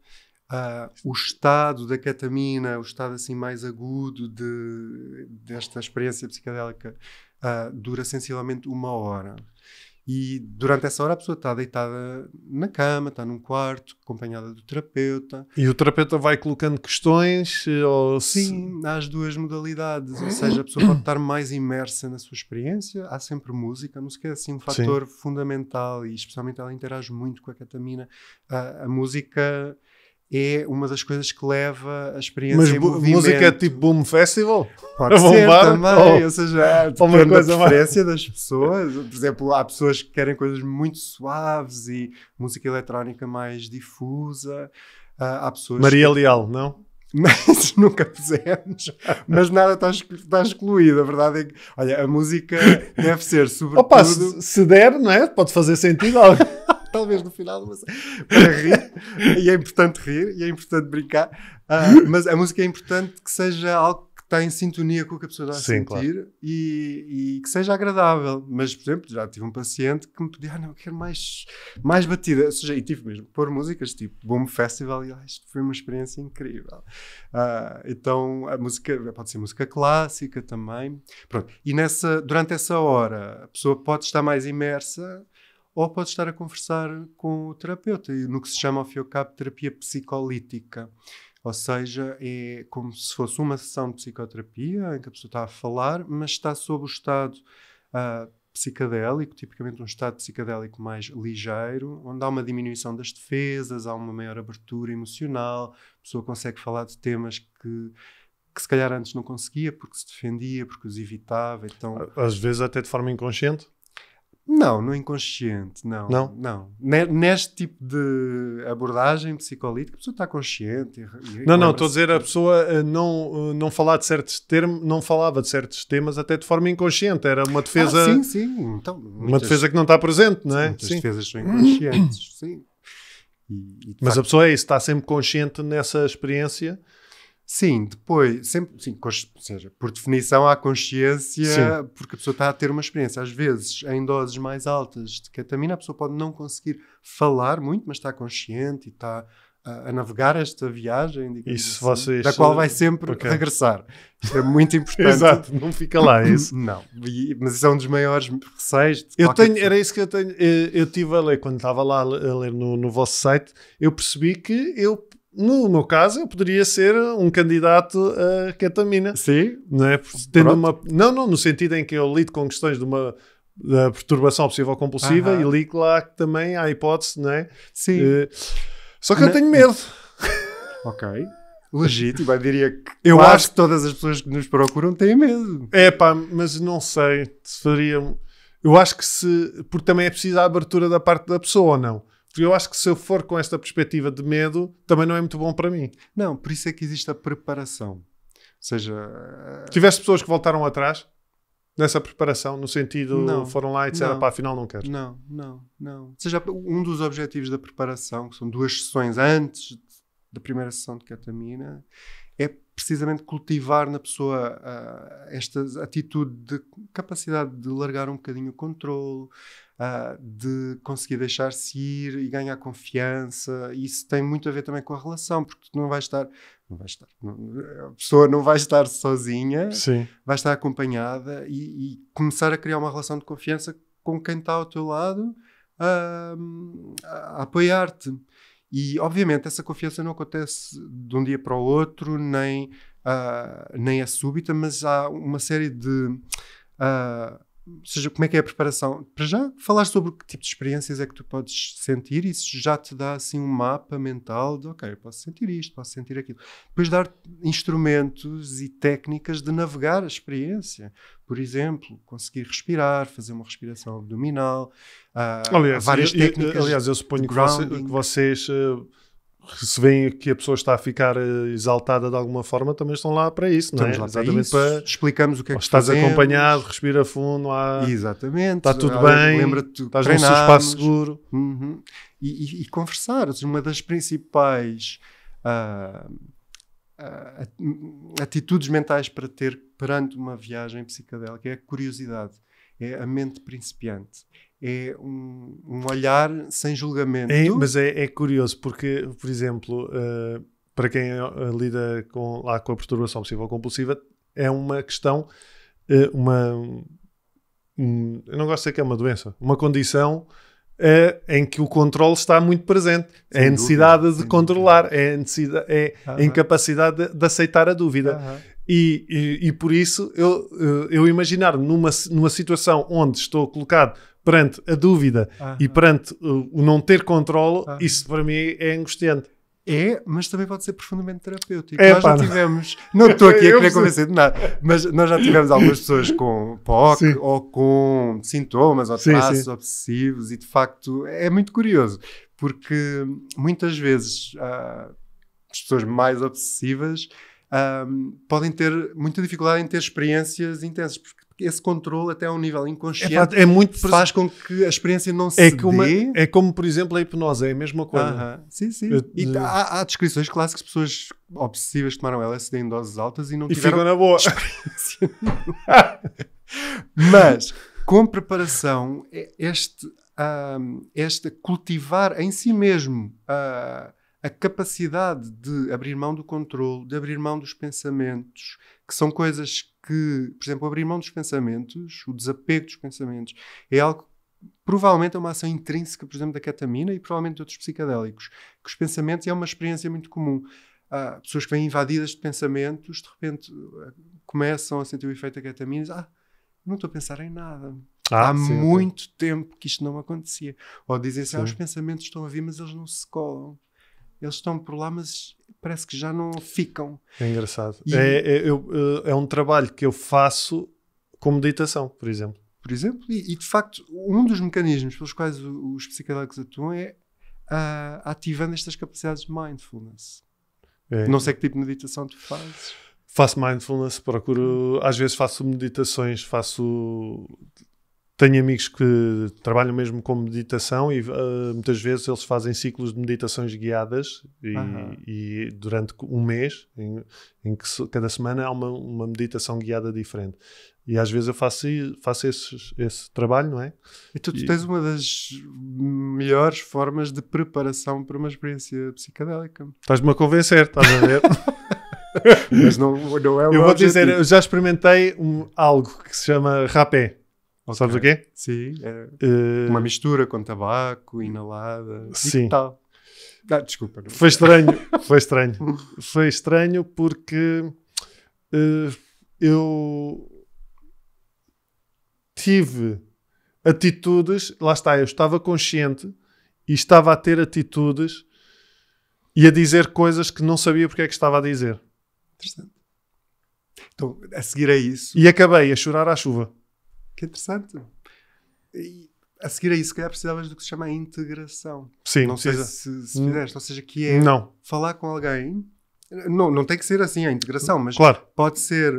Uh, o estado da ketamina, o estado assim mais agudo de, desta experiência psicodélica, ah, dura sensivelmente uma hora. E durante essa hora a pessoa está deitada na cama, está num quarto, acompanhada do terapeuta. E o terapeuta vai colocando questões? Eh, ou se... Sim, há as duas modalidades. Ou seja, a pessoa pode estar mais imersa na sua experiência. Há sempre música. A música é assim, um fator Sim. fundamental e especialmente ela interage muito com a ketamina. A, a música é uma das coisas que leva a experiência Mas em movimento. música é tipo Boom Festival? Pode ser bombar, também, ou, oh. ou seja, ou uma coisa da preferência mais. das pessoas. Por exemplo, há pessoas que querem coisas muito suaves e música eletrónica mais difusa. Ah, há pessoas Maria que... Leal, não? mas nunca fizemos, mas nada está, excluído. A verdade é que, olha, a música deve ser sobretudo. Opa, se, se der, não é? Pode fazer sentido. talvez no final, mas para rir, e é importante rir, e é importante brincar, uh, mas a música é importante que seja algo que está em sintonia com o que a pessoa está a Sim, sentir claro. e, e, que seja agradável. Mas, por exemplo, já tive um paciente que me pedia, ah, não, eu quero mais, mais batida, ou seja, e tive mesmo pôr músicas tipo Boom Festival, e ah, isto foi uma experiência incrível. Uh, então, a música, pode ser música clássica também, pronto. E nessa, durante essa hora, a pessoa pode estar mais imersa, ou pode estar a conversar com o terapeuta, no que se chama ao fio cabo terapia psicolítica. Ou seja, é como se fosse uma sessão de psicoterapia em que a pessoa está a falar, mas está sob o estado uh, psicadélico, tipicamente um estado psicadélico mais ligeiro, onde há uma diminuição das defesas, há uma maior abertura emocional, a pessoa consegue falar de temas que que se calhar antes não conseguia porque se defendia, porque os evitava. Então... Às vezes até de forma inconsciente? Não, no inconsciente, não. Não? Não. Neste tipo de abordagem psicolítica, a pessoa está consciente. E, e não, não, estou a dizer a pessoa eh, não, eh, não falar de certos termos, não falava de certos temas até de forma inconsciente, era uma ah, defesa... Ah, sim, sim. Então, muitas, uma defesa que não está presente, não é? Muitas sim. defesas são inconscientes, sim. E, Mas facto, a pessoa é isso, está sempre consciente nessa experiência Sim, depois, sempre, sim, seja, por definição há consciência, sim. porque a pessoa está a ter uma experiência. Às vezes, em doses mais altas de ketamina, a pessoa pode não conseguir falar muito, mas está consciente e está a, navegar esta viagem, isso assim, vocês, da qual vai eh, sempre okay. regressar. Isto é muito importante. Exato, não fica lá é isso. não, e, mas isso é um dos maiores receios. eu tenho, era isso que eu tenho. Eu, eu tive a ler, quando estava lá a ler no, no vosso site, eu percebi que eu no meu caso, eu poderia ser um candidato a ketamina. Sim. Não é? Tendo uma, não, não, no sentido em que eu lido com questões de uma da perturbação obsessiva compulsiva e ligo lá que também há a hipótese, não é? Sim. Uh, só que eu tenho medo. ok. Legítimo, eu diria que eu acho que todas as pessoas que nos procuram têm medo. É pá, mas não sei se faria. Eu acho que se. Porque também é preciso a abertura da parte da pessoa ou não eu acho que se eu for com esta perspectiva de medo, também não é muito bom para mim. Não, por isso é que existe a preparação. Ou seja. Eh, Tiveste pessoas que voltaram atrás nessa preparação, no sentido não, foram lá e disseram, não, pá, afinal não quero. Não, não, não. Ou seja, um dos objetivos da preparação, que são duas sessões antes da primeira sessão de ketamina, é precisamente cultivar na pessoa uh, esta atitude de capacidade de largar um bocadinho o controle, uh, de conseguir deixar-se ir e ganhar confiança. Isso tem muito a ver também com a relação, porque tu não vais estar, não vais estar, não, a pessoa não vai estar sozinha, Sim. vai estar acompanhada e, e, começar a criar uma relação de confiança com quem está ao teu lado uh, a apoiar-te. E, obviamente, essa confiança não acontece de um dia para o outro, nem, uh, nem é súbita, mas há uma série de uh, ou seja, como é que é a preparação? Para já, falar sobre que tipo de experiências é que tu podes sentir, e isso já te dá assim um mapa mental de, ok, posso sentir isto, posso sentir aquilo. Depois dar instrumentos e técnicas de navegar a experiência. Por exemplo, conseguir respirar, fazer uma respiração abdominal, uh, aliás, várias eu, técnicas. Eu, aliás, eu suponho que, você, que vocês... Uh se veem que a pessoa está a ficar eh, exaltada de alguma forma, também estão lá para isso, não é? Estamos lá Exatamente para, para, explicamos o que é que estás fazemos. acompanhado, respira fundo, há... Exatamente. está tudo bem, lembra-te, estás num espaço seguro. Uhum. E, e, e conversar, uma das principais uh, uh, atitudes mentais para ter perante uma viagem psicodélica é a curiosidade, é a mente principiante, é um, um olhar sem julgamento. É, mas é, é, curioso porque, por exemplo, uh, para quem eh, lida com, lá com a perturbação possível compulsiva, é uma questão, uh, uma. Um, eu não gosto de dizer que é uma doença, uma condição Uh, em que o controle está muito presente. É sem é a necessidade dúvida, de controlar, dúvida. é a, necessidade, é uh -huh. incapacidade de, de, aceitar a dúvida. Uh -huh. e, e, e, por isso eu, eu imaginar numa, numa situação onde estou colocado perante a dúvida ah, e perante o não ter controle, ah, isso para mim é angustiante. É, mas também pode ser profundamente terapêutico. É, nós pá, já tivemos, não estou aqui a querer convencer de nada, mas nós já tivemos algumas pessoas com POC sim. ou com sintomas ou traços sim, sim. obsessivos e de facto é muito curioso, porque muitas vezes ah, as pessoas mais obsessivas ah, podem ter muita dificuldade em ter experiências intensas, porque esse controle até a um nível é inconsciente é, é muito faz com que a experiência não é se é dê. Uma, é como, por exemplo, a hipnose, é a mesma coisa. Uh -huh. Sim, sim. e há, há, descrições clássicas de pessoas obsessivas que tomaram LSD em doses altas e não e tiveram... E ficam na boa. Mas, com preparação, é este, um, ah, este cultivar em si mesmo... Uh, a capacidade de abrir mão do controle, de abrir mão dos pensamentos, que são coisas que, por exemplo, abrir mão dos pensamentos, o desapego dos pensamentos, é algo provavelmente é uma ação intrínseca, por exemplo, da ketamina e provavelmente de outros psicadélicos, que os pensamentos é uma experiência muito comum. Há pessoas que vêm invadidas de pensamentos, de repente eh, começam a sentir o efeito da ketamina e dizem, ah, não estou a pensar em nada, ah, Há sim, muito tempo que isto não acontecia. Ou dizem assim: ah, os pensamentos estão a vir, mas eles não se colam. Eles estão por lá, mas parece que já não ficam. É engraçado. E... É, é, eu, eh, é, um trabalho que eu faço com meditação, por exemplo. Por exemplo, e, e de facto, um dos mecanismos pelos quais os psicodélicos atuam é uh, ativando estas capacidades de mindfulness. É. Não sei que tipo de meditação tu fazes. Faço mindfulness, procuro. Às vezes faço meditações, faço tenho amigos que trabalham mesmo com meditação e uh, muitas vezes eles fazem ciclos de meditações guiadas e, uhum. e durante um mês, em, em, que cada semana há uma, uma, meditação guiada diferente. E às vezes eu faço, faço esse esse, trabalho, não é? E tu, tens uma das melhores formas de preparação para uma experiência psicadélica. Estás-me a convencer, estás a ver? Mas não, não é o Eu vou objetivo. dizer, eu já experimentei um, algo que se chama rapé. Ou sabes o quê? Sim. É uh, uma mistura com tabaco, inalada. Sim. tal. Ah, desculpa. Não... Foi estranho. foi estranho. Foi estranho porque uh, eu tive atitudes. Lá está, eu estava consciente e estava a ter atitudes e a dizer coisas que não sabia porque é que estava a dizer. Interessante. Então, a seguir é isso. E acabei a chorar à chuva. Que interessante. E a seguir a isso, se calhar precisavas do que se chama integração. Sim, não precisa. sei se, se hum. fizeste. Ou seja, que é não. falar com alguém. Não, não tem que ser assim a integração, mas claro. pode ser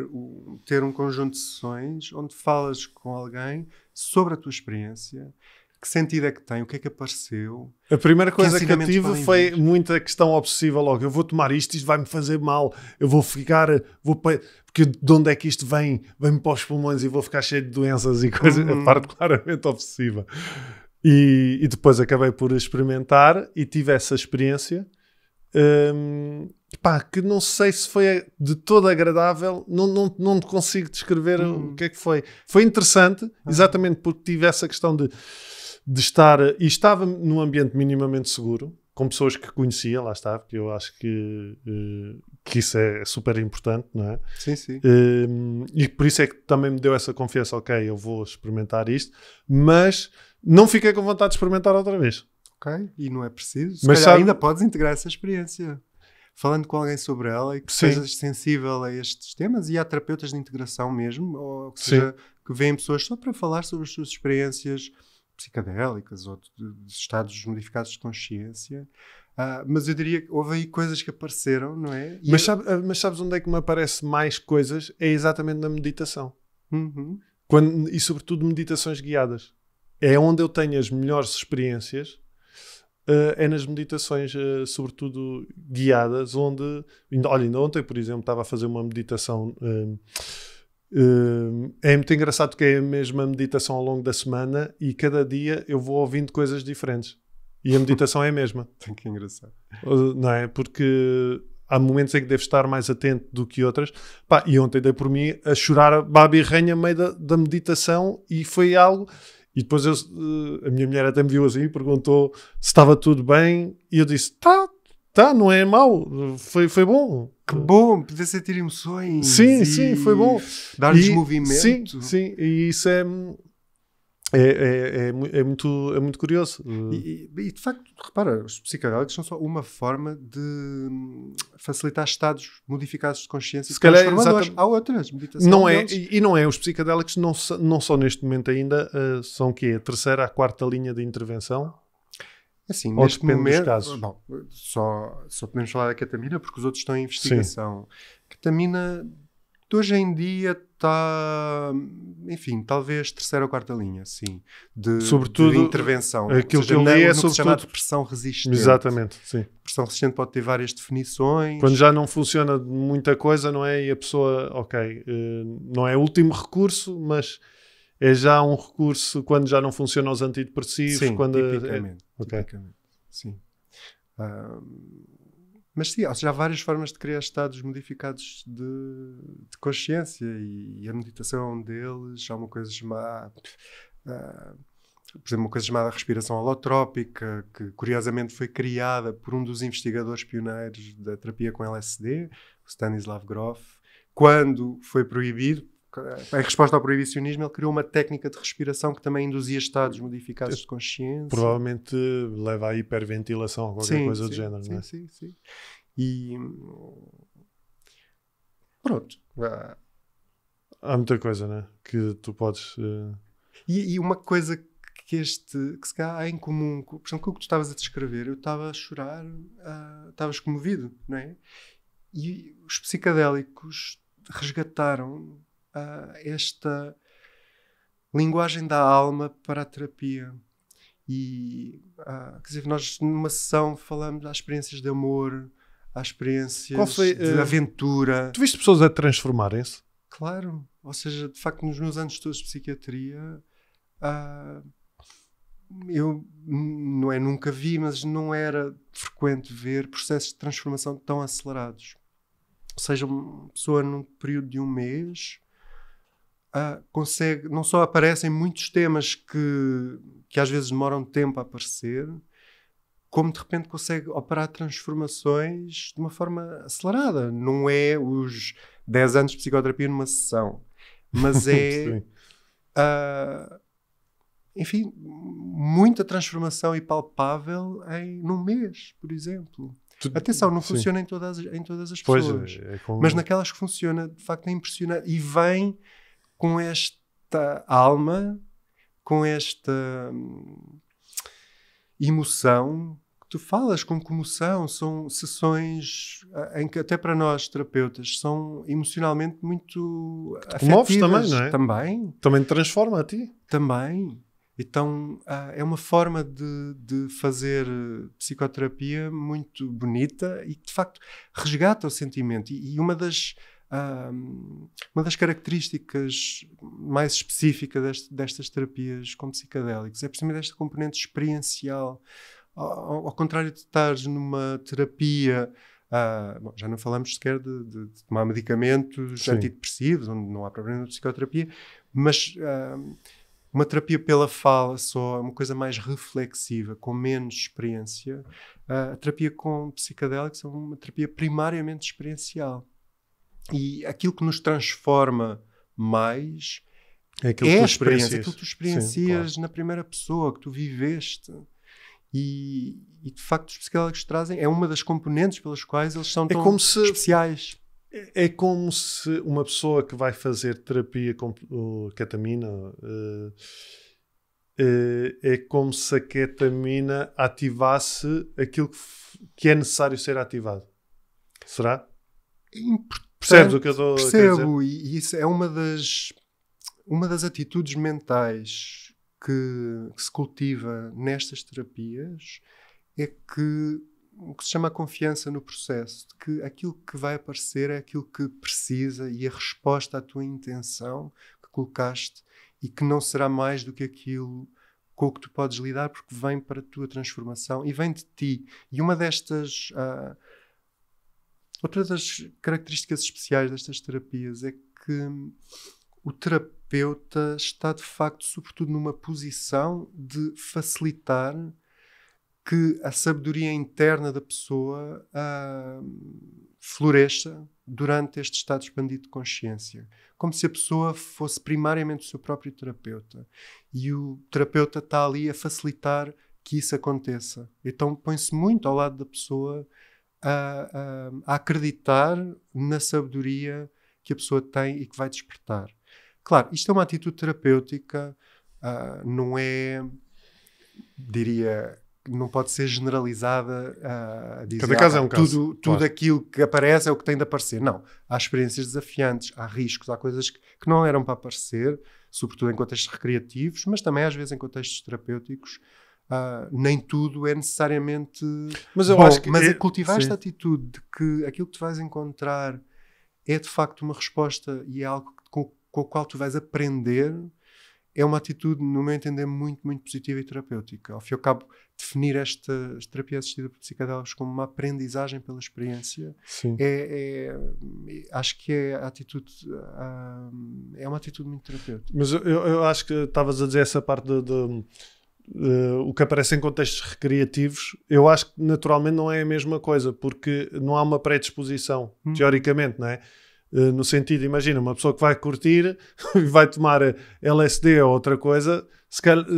ter um conjunto de sessões onde falas com alguém sobre a tua experiência que sentido é que tem? O que é que apareceu? A primeira coisa que, que eu tive foi muita questão obsessiva logo. Eu vou tomar isto, isto vai-me fazer mal. Eu vou ficar... Vou, porque de onde é que isto vem? Vem-me para os pulmões e vou ficar cheio de doenças e coisas. Uhum. A parte claramente obsessiva. E, e, depois acabei por experimentar e tive essa experiência. Hum, pá, que não sei se foi de todo agradável, não, não, não consigo descrever uhum. o que é que foi. Foi interessante, uhum. exatamente porque tive essa questão de de estar. E estava num ambiente minimamente seguro, com pessoas que conhecia, lá está, porque eu acho que, eh, que isso é super importante, não é? Sim, sim. Ehm, e por isso é que também me deu essa confiança, ok, eu vou experimentar isto, mas não fiquei com vontade de experimentar outra vez. Ok, e não é preciso. Se mas sabe... ainda podes integrar essa experiência. Falando com alguém sobre ela e que sim. sensível a estes temas, e há terapeutas de integração mesmo, ou seja, que veem pessoas só para falar sobre as suas experiências psicadélicas ou de, de estados modificados de consciência. Uh, mas eu diria que houve aí coisas que apareceram, não é? Mas, eu... sabe, ah, mas, sabes onde é que me aparece mais coisas? É exatamente na meditação. Uhum. Quando, e sobretudo meditações guiadas. É onde eu tenho as melhores experiências. Uh, é nas meditações, uh, sobretudo guiadas, onde. Olha, ainda ontem, por exemplo, estava a fazer uma meditação eh, é muito engraçado que é a mesma meditação ao longo da semana e cada dia eu vou ouvindo coisas diferentes. E a meditação é a mesma. Tem que engraçar. não é? Porque há momentos em que devo estar mais atento do que outras. Pá, e ontem dei por mim a chorar a Babi Rainha meio da, da, meditação e foi algo. E depois eu, eh, a minha mulher até me viu assim e perguntou se estava tudo bem. E eu disse: tá, tá, não é mau, foi, foi bom. Que bom, poder sentir emoções. Sim, sim, foi bom. Dar-lhes movimento. Sim, sim, e isso é. É, é, é, é muito, é muito curioso. E, e, de facto, repara, os psicodélicos são só uma forma de hum, facilitar estados modificados de consciência. Se calhar, é Há outras meditações. Não é, e, não é, os psicodélicos não, não só neste momento ainda, eh, são que a terceira, a quarta linha de intervenção é assim, Ou neste momento, casos? Bom, só, só podemos falar da ketamina porque os outros estão em investigação. Sim. Ketamina, de hoje em dia, está, enfim, talvez terceira ou quarta linha, sim, de, sobretudo, de intervenção. Aquilo seja, que eu li é sobretudo pressão resistente. Exatamente, sim. Pressão resistente pode ter várias definições. Quando já não funciona muita coisa, não é? E a pessoa, ok, eh, não é último recurso, mas é já um recurso quando já não funcionam os antidepressivos? Sim, quando tipicamente. É... Okay. tipicamente sim. Uh, mas sim, há várias formas de criar estados modificados de, de consciência e, e, a meditação é um deles. Há uma coisa chamada. Uh, por exemplo, uma coisa chamada respiração holotrópica, que curiosamente foi criada por um dos investigadores pioneiros da terapia com LSD, o Stanislav Grof, quando foi proibido em resposta ao proibicionismo, ele criou uma técnica de respiração que também induzia estados modificados de consciência. Provavelmente leva à hiperventilação qualquer sim, coisa sim, do género, sim, não é? Sim, sim, E. Hum, pronto. Há muita coisa, né? Que tu podes. Uh... E, e, uma coisa que este. que se calhar há em comum. Por exemplo, com o que tu estavas a descrever, eu estava a chorar, uh, estavas comovido, não é? E os psicadélicos resgataram uh, esta linguagem da alma para a terapia. E, uh, quer dizer, nós numa sessão falamos às experiências de amor, às experiências foi, de eh, aventura. Tu viste pessoas a transformarem-se? Claro. Ou seja, de facto, nos meus anos todos de psiquiatria, uh, eu não é nunca vi, mas não era frequente ver processos de transformação tão acelerados. Ou seja, uma pessoa num período de um mês uh, consegue, não só aparecem muitos temas que, que às vezes demoram tempo a aparecer, como de repente consegue operar transformações de uma forma acelerada. Não é os 10 anos de psicoterapia numa sessão, mas é. uh, enfim, muita transformação e palpável em num mês, por exemplo. Tu, Atenção, não funciona em todas, em todas as pessoas, pois, é, é como... mas naquelas que funciona, de facto é impressionante e vem com esta alma, com esta hum, emoção que tu falas com comoção, são sessões eh, em que até para nós terapeutas são emocionalmente muito que comoves também, não é? Também. Também te transforma a ti. Também. Então ah, é uma forma de, de fazer psicoterapia muito bonita e que de facto resgata o sentimento. E, e uma das uma das características mais específicas destas, destas terapias com psicadélicos é precisamente esta componente experiencial. Ao, ao contrário de estar numa terapia Uh, bom, já não falamos sequer de, de, de tomar medicamentos Sim. antidepressivos, onde não há problema de psicoterapia, mas uh, uma terapia pela fala só é uma coisa mais reflexiva, com menos experiência. Uh, a terapia com psicadélicos é uma terapia primariamente experiencial. E aquilo que nos transforma mais é, aquilo é a experiência, aquilo que tu experiencias Sim, claro. na primeira pessoa, que tu viveste. E, e, de facto os psicólogos trazem é uma das componentes pelas quais eles são é tão é se, especiais é, é como se uma pessoa que vai fazer terapia com uh, ketamina uh, é como se a ketamina ativasse aquilo que, que é necessário ser ativado será? É importante Percebes o que eu estou Percebo, e isso é uma das, uma das atitudes mentais que, que se cultiva nestas terapias é que o que se chama confiança no processo, de que aquilo que vai aparecer é aquilo que precisa e a resposta à tua intenção que colocaste e que não será mais do que aquilo com o que tu podes lidar porque vem para a tua transformação e vem de ti. E uma destas uh, Outra das características especiais destas terapias é que o terapeuta está de facto, sobretudo, numa posição de facilitar que a sabedoria interna da pessoa uh, floresça durante este estado expandido de consciência, como se a pessoa fosse primariamente o seu próprio terapeuta e o terapeuta está ali a facilitar que isso aconteça. Então põe-se muito ao lado da pessoa a, a, a acreditar na sabedoria que a pessoa tem e que vai despertar. Claro, isto é uma atitude terapêutica, uh, não é, diria, não pode ser generalizada uh, a dizer Cada caso é ah, é um tudo, caso. tudo claro. aquilo que aparece é o que tem de aparecer. Não, há experiências desafiantes, há riscos, há coisas que, que não eram para aparecer, sobretudo em contextos recreativos, mas também às vezes em contextos terapêuticos. Uh, nem tudo é necessariamente. Mas eu bom, acho que. Mas é, cultivar esta atitude de que aquilo que tu vais encontrar é de facto uma resposta e é algo com, com o qual tu vais aprender, é uma atitude, no meu entender, muito, muito positiva e terapêutica. Ao fim e ao cabo, definir esta terapia assistida por psicodélicos como uma aprendizagem pela experiência, é, é, acho que é a atitude, uh, é uma atitude muito terapêutica. Mas eu, eu acho que estavas a dizer essa parte de... de Uh, o que aparece em contextos recreativos, eu acho que naturalmente não é a mesma coisa, porque não há uma predisposição, hum. teoricamente, não é? Uh, no sentido, imagina, uma pessoa que vai curtir e vai tomar LSD ou outra coisa, se calhar, eh,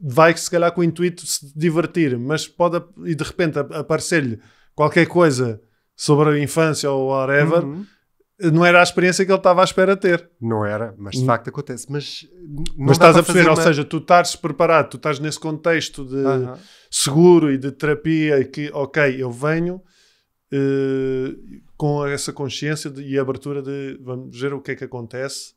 vai se calhar com o intuito de se divertir, mas pode e de repente aparecer-lhe qualquer coisa sobre a infância ou whatever. Uhum não era a experiência que ele estava à espera de ter. Não era, mas de hum. facto acontece. Mas, mas estás a perceber, uma... ou seja, tu estás preparado, tu estás nesse contexto de uh -huh. seguro e de terapia que, ok, eu venho uh, com essa consciência de, e abertura de vamos ver o que é que acontece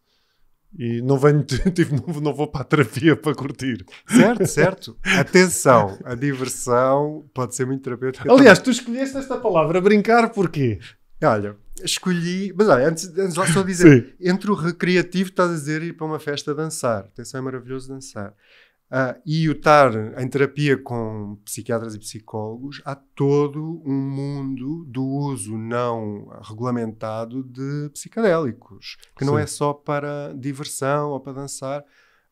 e não venho, tipo, não, não vou para a terapia para curtir. Certo, certo. Atenção, a diversão pode ser muito terapêutica. Aliás, tu escolheste esta palavra brincar porquê? Olha, escolhi, mas olha, antes, antes lá só dizer, entre o recreativo, estás a dizer ir para uma festa dançar, atenção, é maravilhoso dançar, uh, e o estar em terapia com psiquiatras e psicólogos, há todo um mundo do uso não regulamentado de psicodélicos, que Sim. não é só para diversão ou para dançar,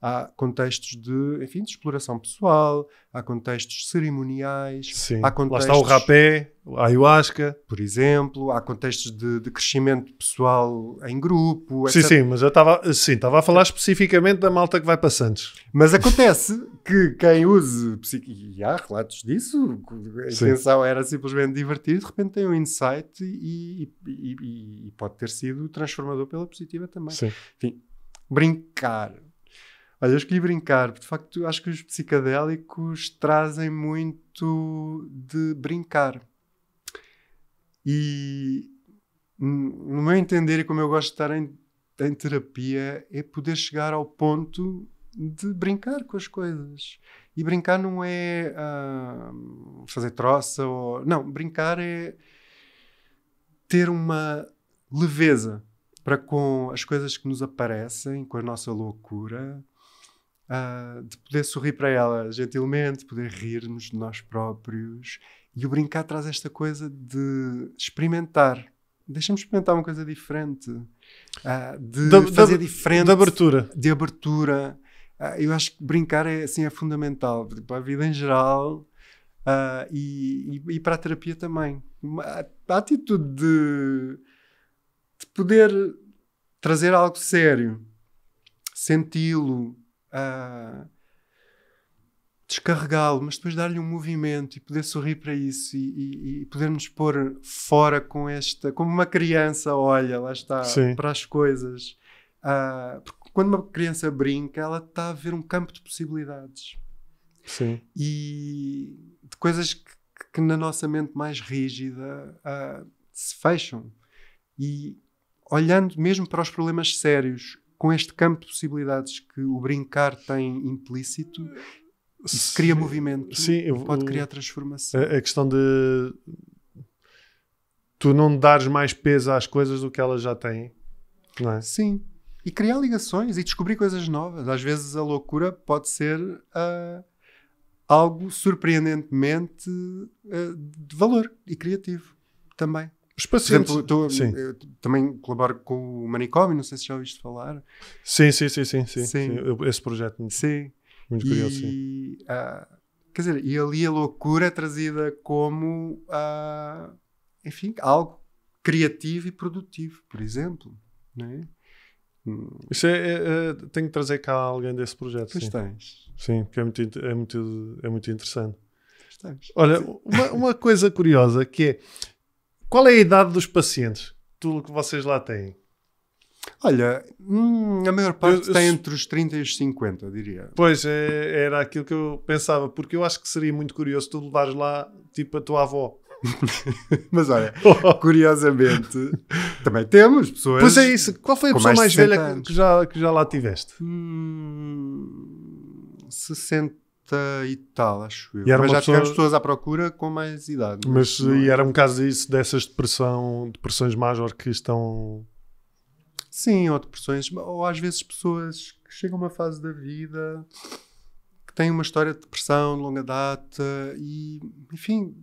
há contextos de, enfim, de exploração pessoal, há contextos cerimoniais, Sim. há contextos... Lá está o rapé, a ayahuasca, por exemplo, há contextos de, de crescimento pessoal em grupo, etc. Sim, sim, mas eu estava sim, estava a falar é. especificamente da malta que vai para Santos. Mas acontece que quem use, e há relatos disso, a intenção sim. era simplesmente divertir, de repente tem um insight e, e, e, e pode ter sido transformador pela positiva também. Sim. Enfim, brincar Olha, eu escolhi brincar, porque de facto acho que os psicadélicos trazem muito de brincar. E no meu entender, e como eu gosto de estar em, em terapia, é poder chegar ao ponto de brincar com as coisas. E brincar não é uh, fazer troça ou. Não, brincar é ter uma leveza para com as coisas que nos aparecem, com a nossa loucura, uh, de poder sorrir para ela gentilmente, poder rir-nos de nós próprios. E o brincar traz esta coisa de experimentar. Deixa-me experimentar uma coisa diferente. Uh, de fazer diferente. De abertura. De abertura. Uh, eu acho que brincar é, assim, é fundamental. Tipo, para a vida em geral. Uh, e, e, e, para a terapia também. A, atitude de, de poder trazer algo sério, senti-lo, a descarregá-lo, mas depois dar-lhe um movimento e poder sorrir para isso e, e, e podermos pôr fora com esta, como uma criança olha, lá está, Sim. para as coisas. Uh, porque quando uma criança brinca, ela está a ver um campo de possibilidades. Sim. E de coisas que, que na nossa mente mais rígida uh, se fecham. E olhando mesmo para os problemas sérios com este campo de possibilidades que o brincar tem implícito, cria movimento, sim, eu, pode criar transformação. A, a, questão de tu não dares mais peso às coisas do que elas já têm, não é? Sim. E criar ligações e descobrir coisas novas. Às vezes a loucura pode ser uh, algo surpreendentemente uh, de valor e criativo também. Os pacientes. Por exemplo, eu, eh, também colaboro com o manicômio, não sei se já ouviste falar. Sim, sim, sim, sim. sim, sim. Esse projeto. Muito, sim. Muito curioso, e, sim. Ah, quer dizer, e ali a loucura é trazida como, ah, enfim, algo criativo e produtivo, por exemplo. né Isso é, é, é, tenho que trazer cá alguém desse projeto. Pois sim. tens. Sim, porque é muito, é muito, é muito interessante. Pois tens. Olha, uma, uma, coisa curiosa que é qual é a idade dos pacientes? Tudo que vocês lá têm? Olha, hum, a maior parte está entre os 30 e os 50, diria. Pois, é, era aquilo que eu pensava, porque eu acho que seria muito curioso tu levares lá, tipo, a tua avó. Mas olha, curiosamente, também temos pessoas. Pois é isso. Qual foi a pessoa mais, mais velha que já, que já lá tiveste? Hum, 60 e tal, acho eu. Mas já pessoa... tivemos pessoas à procura com mais idade. Mas, mas e é. era um caso isso dessas depressão, depressões maiores que estão. Sim, ou depressões, ou às vezes pessoas que chegam a uma fase da vida que têm uma história de depressão de longa data e, enfim,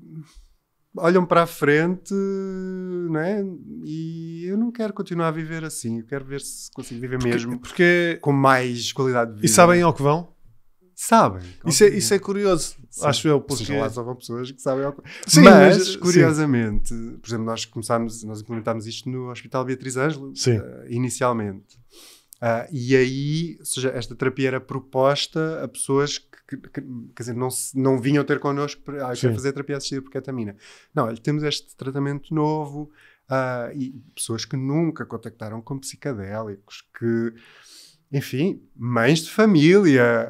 olham para a frente, não é? E eu não quero continuar a viver assim. Eu quero ver se consigo viver porque, mesmo porque com mais qualidade de vida. E sabem ao que vão? Sabem. Isso é, isso é curioso, sim. acho eu, porque lá só pessoas que sabem alguma Sim, mas, mas curiosamente, sim. por exemplo, nós começámos, nós implementámos isto no Hospital Beatriz Ângelo, uh, inicialmente. Uh, e aí, ou seja, esta terapia era proposta a pessoas que, que, que quer dizer, não, se, não vinham ter connosco para ah, fazer terapia assistida por ketamina. Não, temos este tratamento novo uh, e pessoas que nunca contactaram com psicadélicos, que enfim, mães de família.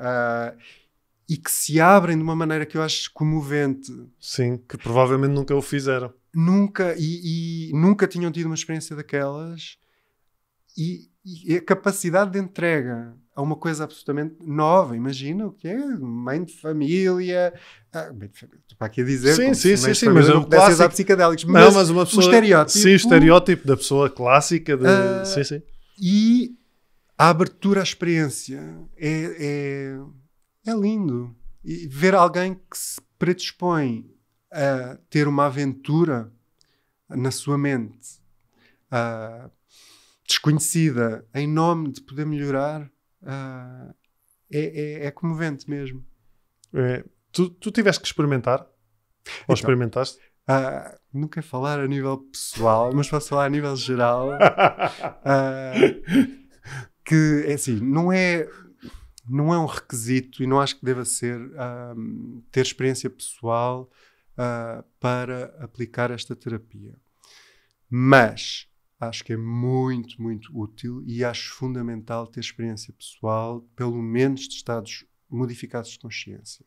Uh, e que se abrem de uma maneira que eu acho comovente. Sim, que provavelmente nunca o fizeram. Nunca, e, e nunca tinham tido uma experiência daquelas. E, e, a capacidade de entrega a uma coisa absolutamente nova, imagina o que é, mãe de família. Ah, estou para aqui a dizer. Sim, sim, sim, sim, mas é um clássico. psicadélicos, mas, não, mas uma pessoa, um estereótipo. Sim, o estereótipo da pessoa clássica. De, uh, sim, sim. E a abertura à experiência é, é, é lindo. E ver alguém que se predispõe a ter uma aventura na sua mente, uh, desconhecida, em nome de poder melhorar, uh, é, é, é, comovente mesmo. É, tu, tu tiveste que experimentar? Ou então, experimentaste? Uh, nunca falar a nível pessoal, mas posso falar a nível geral. uh, que é assim, não é não é um requisito e não acho que deva ser um, ter experiência pessoal uh, para aplicar esta terapia. Mas acho que é muito, muito útil e acho fundamental ter experiência pessoal, pelo menos de estados modificados de consciência.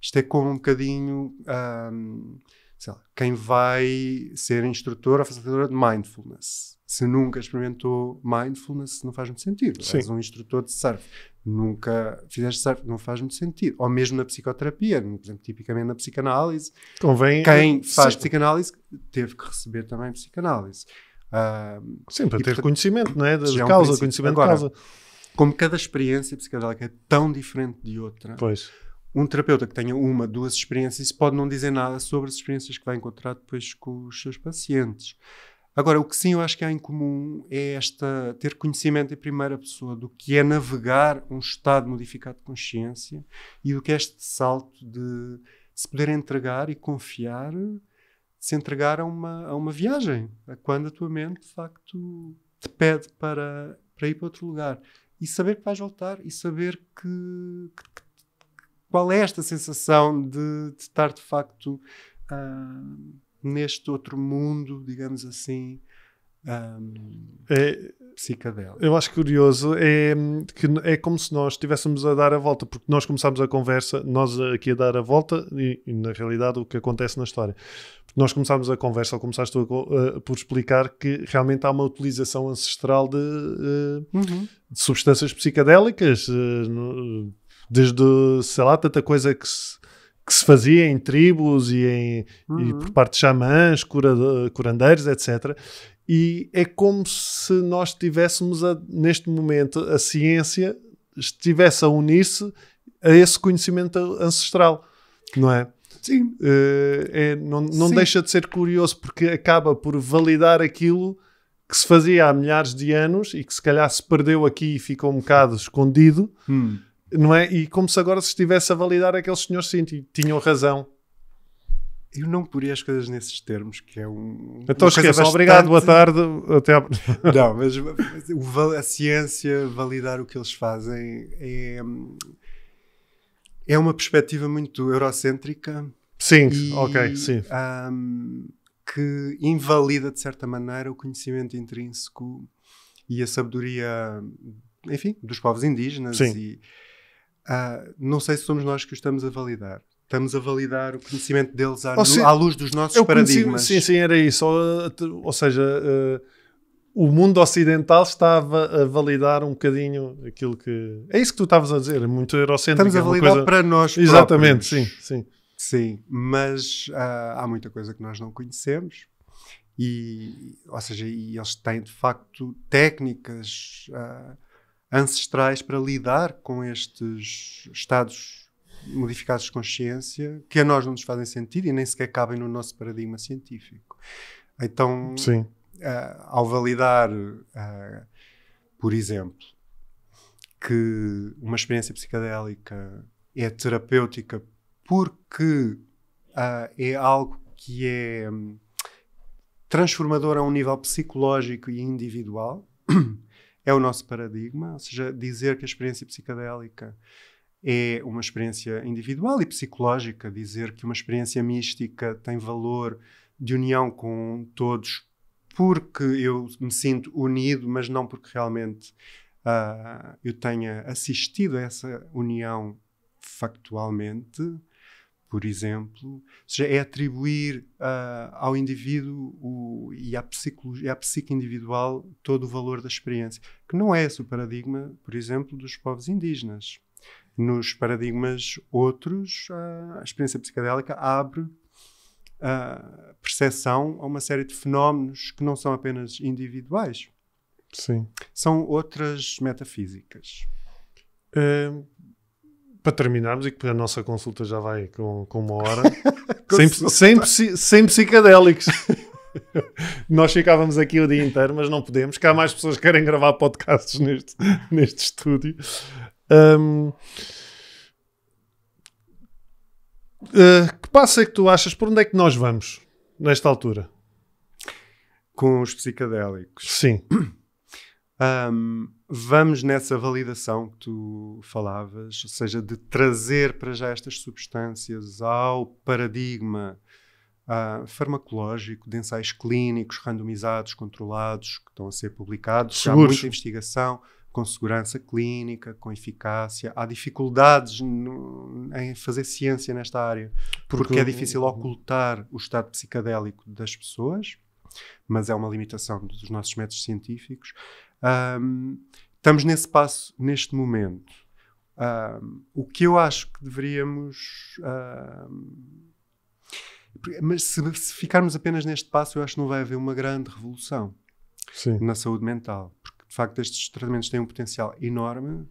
Isto é como um bocadinho. Um, lá, quem vai ser instrutor ou facilitadora de mindfulness. Se nunca experimentou mindfulness, não faz muito sentido. Sim. És um instrutor de surf, nunca fizeste surf, não faz muito sentido. Ou mesmo na psicoterapia, por exemplo, tipicamente na psicanálise. Convém. Quem faz sim. psicanálise teve que receber também psicanálise. Uh, sim, para ter portanto, conhecimento, não é? Da causa, é um conhecimento Agora, de causa. Como cada experiência psicanalítica é tão diferente de outra, pois um terapeuta que tenha uma, duas experiências, isso pode não dizer nada sobre as experiências que vai encontrar depois com os seus pacientes. Agora, o que sim eu acho que há em comum é esta ter conhecimento em primeira pessoa do que é navegar um estado modificado de consciência e do que é este salto de se poder entregar e confiar, se entregar a uma, a uma viagem, a quando a tua mente, de facto, te pede para, para ir para outro lugar. E saber que vais voltar e saber que, que, qual é esta sensação de, de estar de facto uh, neste outro mundo, digamos assim, um, ah, é, psicadélico. Eu acho curioso é que é como se nós estivéssemos a dar a volta, porque nós começámos a conversa, nós aqui a dar a volta e, e na realidade o que acontece na história. nós começámos a conversa, ou começaste a, uh, por explicar que realmente há uma utilização ancestral de, uh, uhum. de substâncias psicadélicas. Uh, no, desde, sei lá, tanta coisa que se, que se fazia em tribos e, em, uhum. e por parte de xamãs, cura, curandeiros, etc. E é como se nós tivéssemos, a, neste momento, a ciência estivesse a unir-se a esse conhecimento ancestral, não é? Sim. Eh, é, não não Sim. deixa de ser curioso porque acaba por validar aquilo que se fazia há milhares de anos e que se calhar se perdeu aqui e ficou um bocado escondido. Hum. Não é? E como se agora se estivesse a validar aqueles senhores sim, tinham razão. Eu não poria as coisas nesses termos, que é um. Então esqueça, bastante... obrigado, boa tarde. Até à... não, mas, mas a ciência validar o que eles fazem é, é uma perspectiva muito eurocêntrica. Sim, e, ok, sim. Um, que invalida, de certa maneira, o conhecimento intrínseco e a sabedoria, enfim, dos povos indígenas. Sim. E, ah, não sei se somos nós que o estamos a validar. Estamos a validar o conhecimento deles à, à luz dos nossos paradigmas. sim, sim, era isso. Ou, eh, ou seja, uh, o mundo ocidental estava a validar um bocadinho aquilo que. É isso que tu estavas a dizer, é muito eurocêntrico. Estamos a é validar coisa... para nós próprios. Exatamente, sim, sim. Sim, mas uh, há muita coisa que nós não conhecemos e, ou seja, e eles têm de facto técnicas. Uh, ancestrais para lidar com estes estados modificados de consciência que a nós não nos fazem sentido e nem sequer cabem no nosso paradigma científico. Então, uh, ao validar, uh, por exemplo, que uma experiência psicadélica é terapêutica porque uh, é algo que é hum, transformador a um nível psicológico e individual. é o nosso paradigma, ou seja, dizer que a experiência psicadélica é uma experiência individual e psicológica, dizer que uma experiência mística tem valor de união com todos porque eu me sinto unido, mas não porque realmente uh, eu tenha assistido a essa união factualmente, por exemplo, ou seja, é atribuir uh, ao indivíduo o, e à, psicologia, à psique individual todo o valor da experiência, que não é esse o paradigma, por exemplo, dos povos indígenas. Nos paradigmas outros, uh, a experiência psicodélica abre a uh, percepção a uma série de fenómenos que não são apenas individuais. Sim. São outras metafísicas. Uh, para terminarmos, e que a nossa consulta já vai com, com uma hora, sem, sem, sem psicadélicos. Nós ficávamos aqui o dia inteiro, mas não podemos, que há mais pessoas que querem gravar podcasts neste, neste estúdio. Um, uh, eh, que passo é que tu achas? Por onde é que nós vamos nesta altura? Com os psicadélicos. Sim. Um, vamos nessa validação que tu falavas, ou seja, de trazer para já estas substâncias ao paradigma uh, farmacológico de ensaios clínicos randomizados, controlados, que estão a ser publicados. há muita investigação com segurança clínica, com eficácia. Há dificuldades no, em fazer ciência nesta área, porque, porque é difícil uhum. ocultar o estado psicadélico das pessoas, mas é uma limitação dos nossos métodos científicos. Um, estamos nesse passo neste momento. Um, o que eu acho que deveríamos. Um, mas se, se, ficarmos apenas neste passo, eu acho que não vai haver uma grande revolução Sim. na saúde mental. Porque, de facto, estes tratamentos têm um potencial enorme,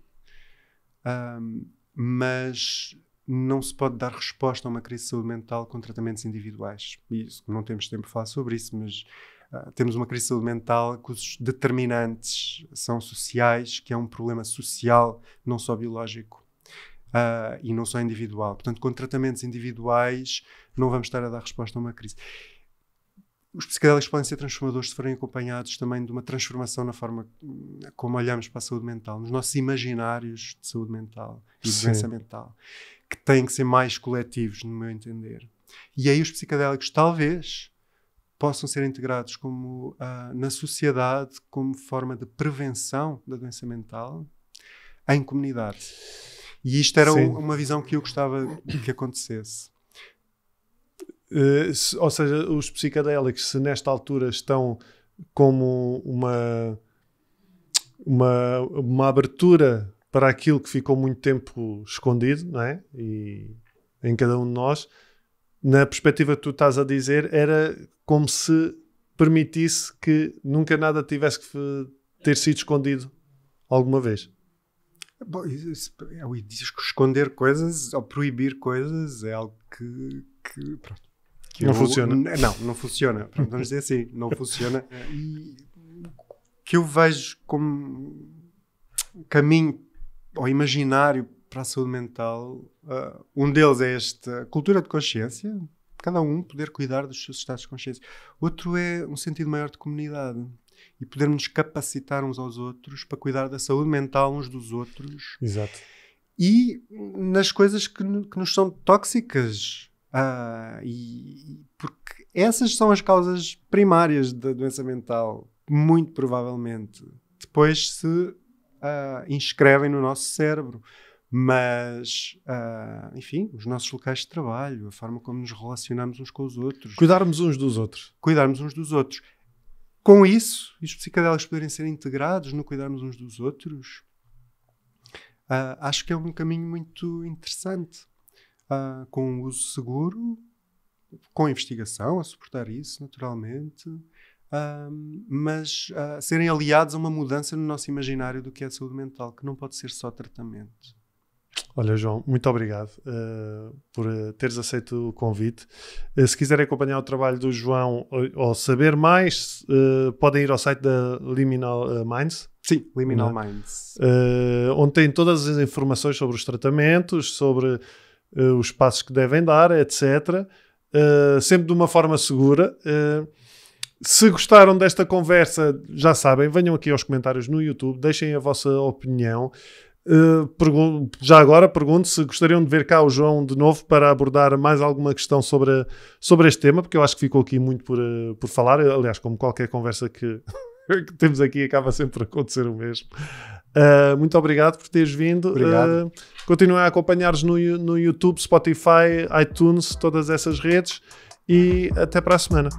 mas não se pode dar resposta a uma crise de saúde mental com tratamentos individuais. Isso, não temos tempo para falar sobre isso, mas ah, temos uma crise de saúde mental cujos determinantes são sociais, que é um problema social, não só biológico uh, e não só individual. Portanto, com tratamentos individuais, não vamos estar a dar resposta a uma crise. Os psicodélicos podem ser transformadores se forem acompanhados também de uma transformação na forma hum, como olhamos para a saúde mental, nos nossos imaginários de saúde mental e de doença mental, que têm que ser mais coletivos, no meu entender. E aí os psicodélicos, talvez, possam ser integrados como uh, na sociedade como forma de prevenção da doença mental em comunidade. E isto era uma visão que eu gostava que acontecesse. Uh, se, ou seja, os psicadélicos, se nesta altura estão como uma, uma, uma abertura para aquilo que ficou muito tempo escondido, não é? E em cada um de nós, na perspectiva que tu estás a dizer, era como se permitisse que nunca nada tivesse que ter sido escondido alguma vez. Bom, isso, é diz que esconder coisas ou proibir coisas é algo que, que, pronto, que não eu, funciona. Não, não funciona. Pronto, vamos dizer assim, não funciona. E que eu vejo como caminho ou imaginário para a saúde mental, uh, um deles é esta cultura de consciência, cada um poder cuidar dos seus estados de consciência. Outro é um sentido maior de comunidade e podermos capacitar uns aos outros para cuidar da saúde mental uns dos outros. Exato. E nas coisas que, que nos são tóxicas. Ah, e, porque essas são as causas primárias da doença mental, muito provavelmente. Depois se ah, inscrevem no nosso cérebro mas uh, enfim, os nossos locais de trabalho, a forma como nos relacionamos uns com os outros, cuidarmos uns dos outros, cuidarmos uns dos outros. Com isso, e os psicodélicos poderem ser integrados no cuidarmos uns dos outros, uh, acho que é um caminho muito interessante, uh, com um uso seguro, com investigação a suportar isso, naturalmente. mas uh, serem aliados a uma mudança no nosso imaginário do que é saúde mental, que não pode ser só tratamento. Olha, João, muito obrigado uh, por eh, teres aceito o convite. Uh, se quiserem acompanhar o trabalho do João ou, ou saber mais, uh, podem ir ao site da Liminal Minds. Sim, Liminal né? Minds. onde tem todas as informações sobre os tratamentos, sobre os passos que devem dar, etc. sempre de uma forma segura. Se gostaram desta conversa, já sabem, venham aqui aos comentários no YouTube, deixem a vossa opinião. Eh, já agora pergunto se gostariam de ver cá o João de novo para abordar mais alguma questão sobre, sobre este tema, porque eu acho que ficou aqui muito por, eh, por falar. Eh, aliás, como qualquer conversa que, que temos aqui, acaba sempre por acontecer o mesmo. Uh, muito obrigado por teres vindo. Obrigado. continuem a acompanhar-nos no, no YouTube, Spotify, iTunes, todas essas redes. E até para a semana.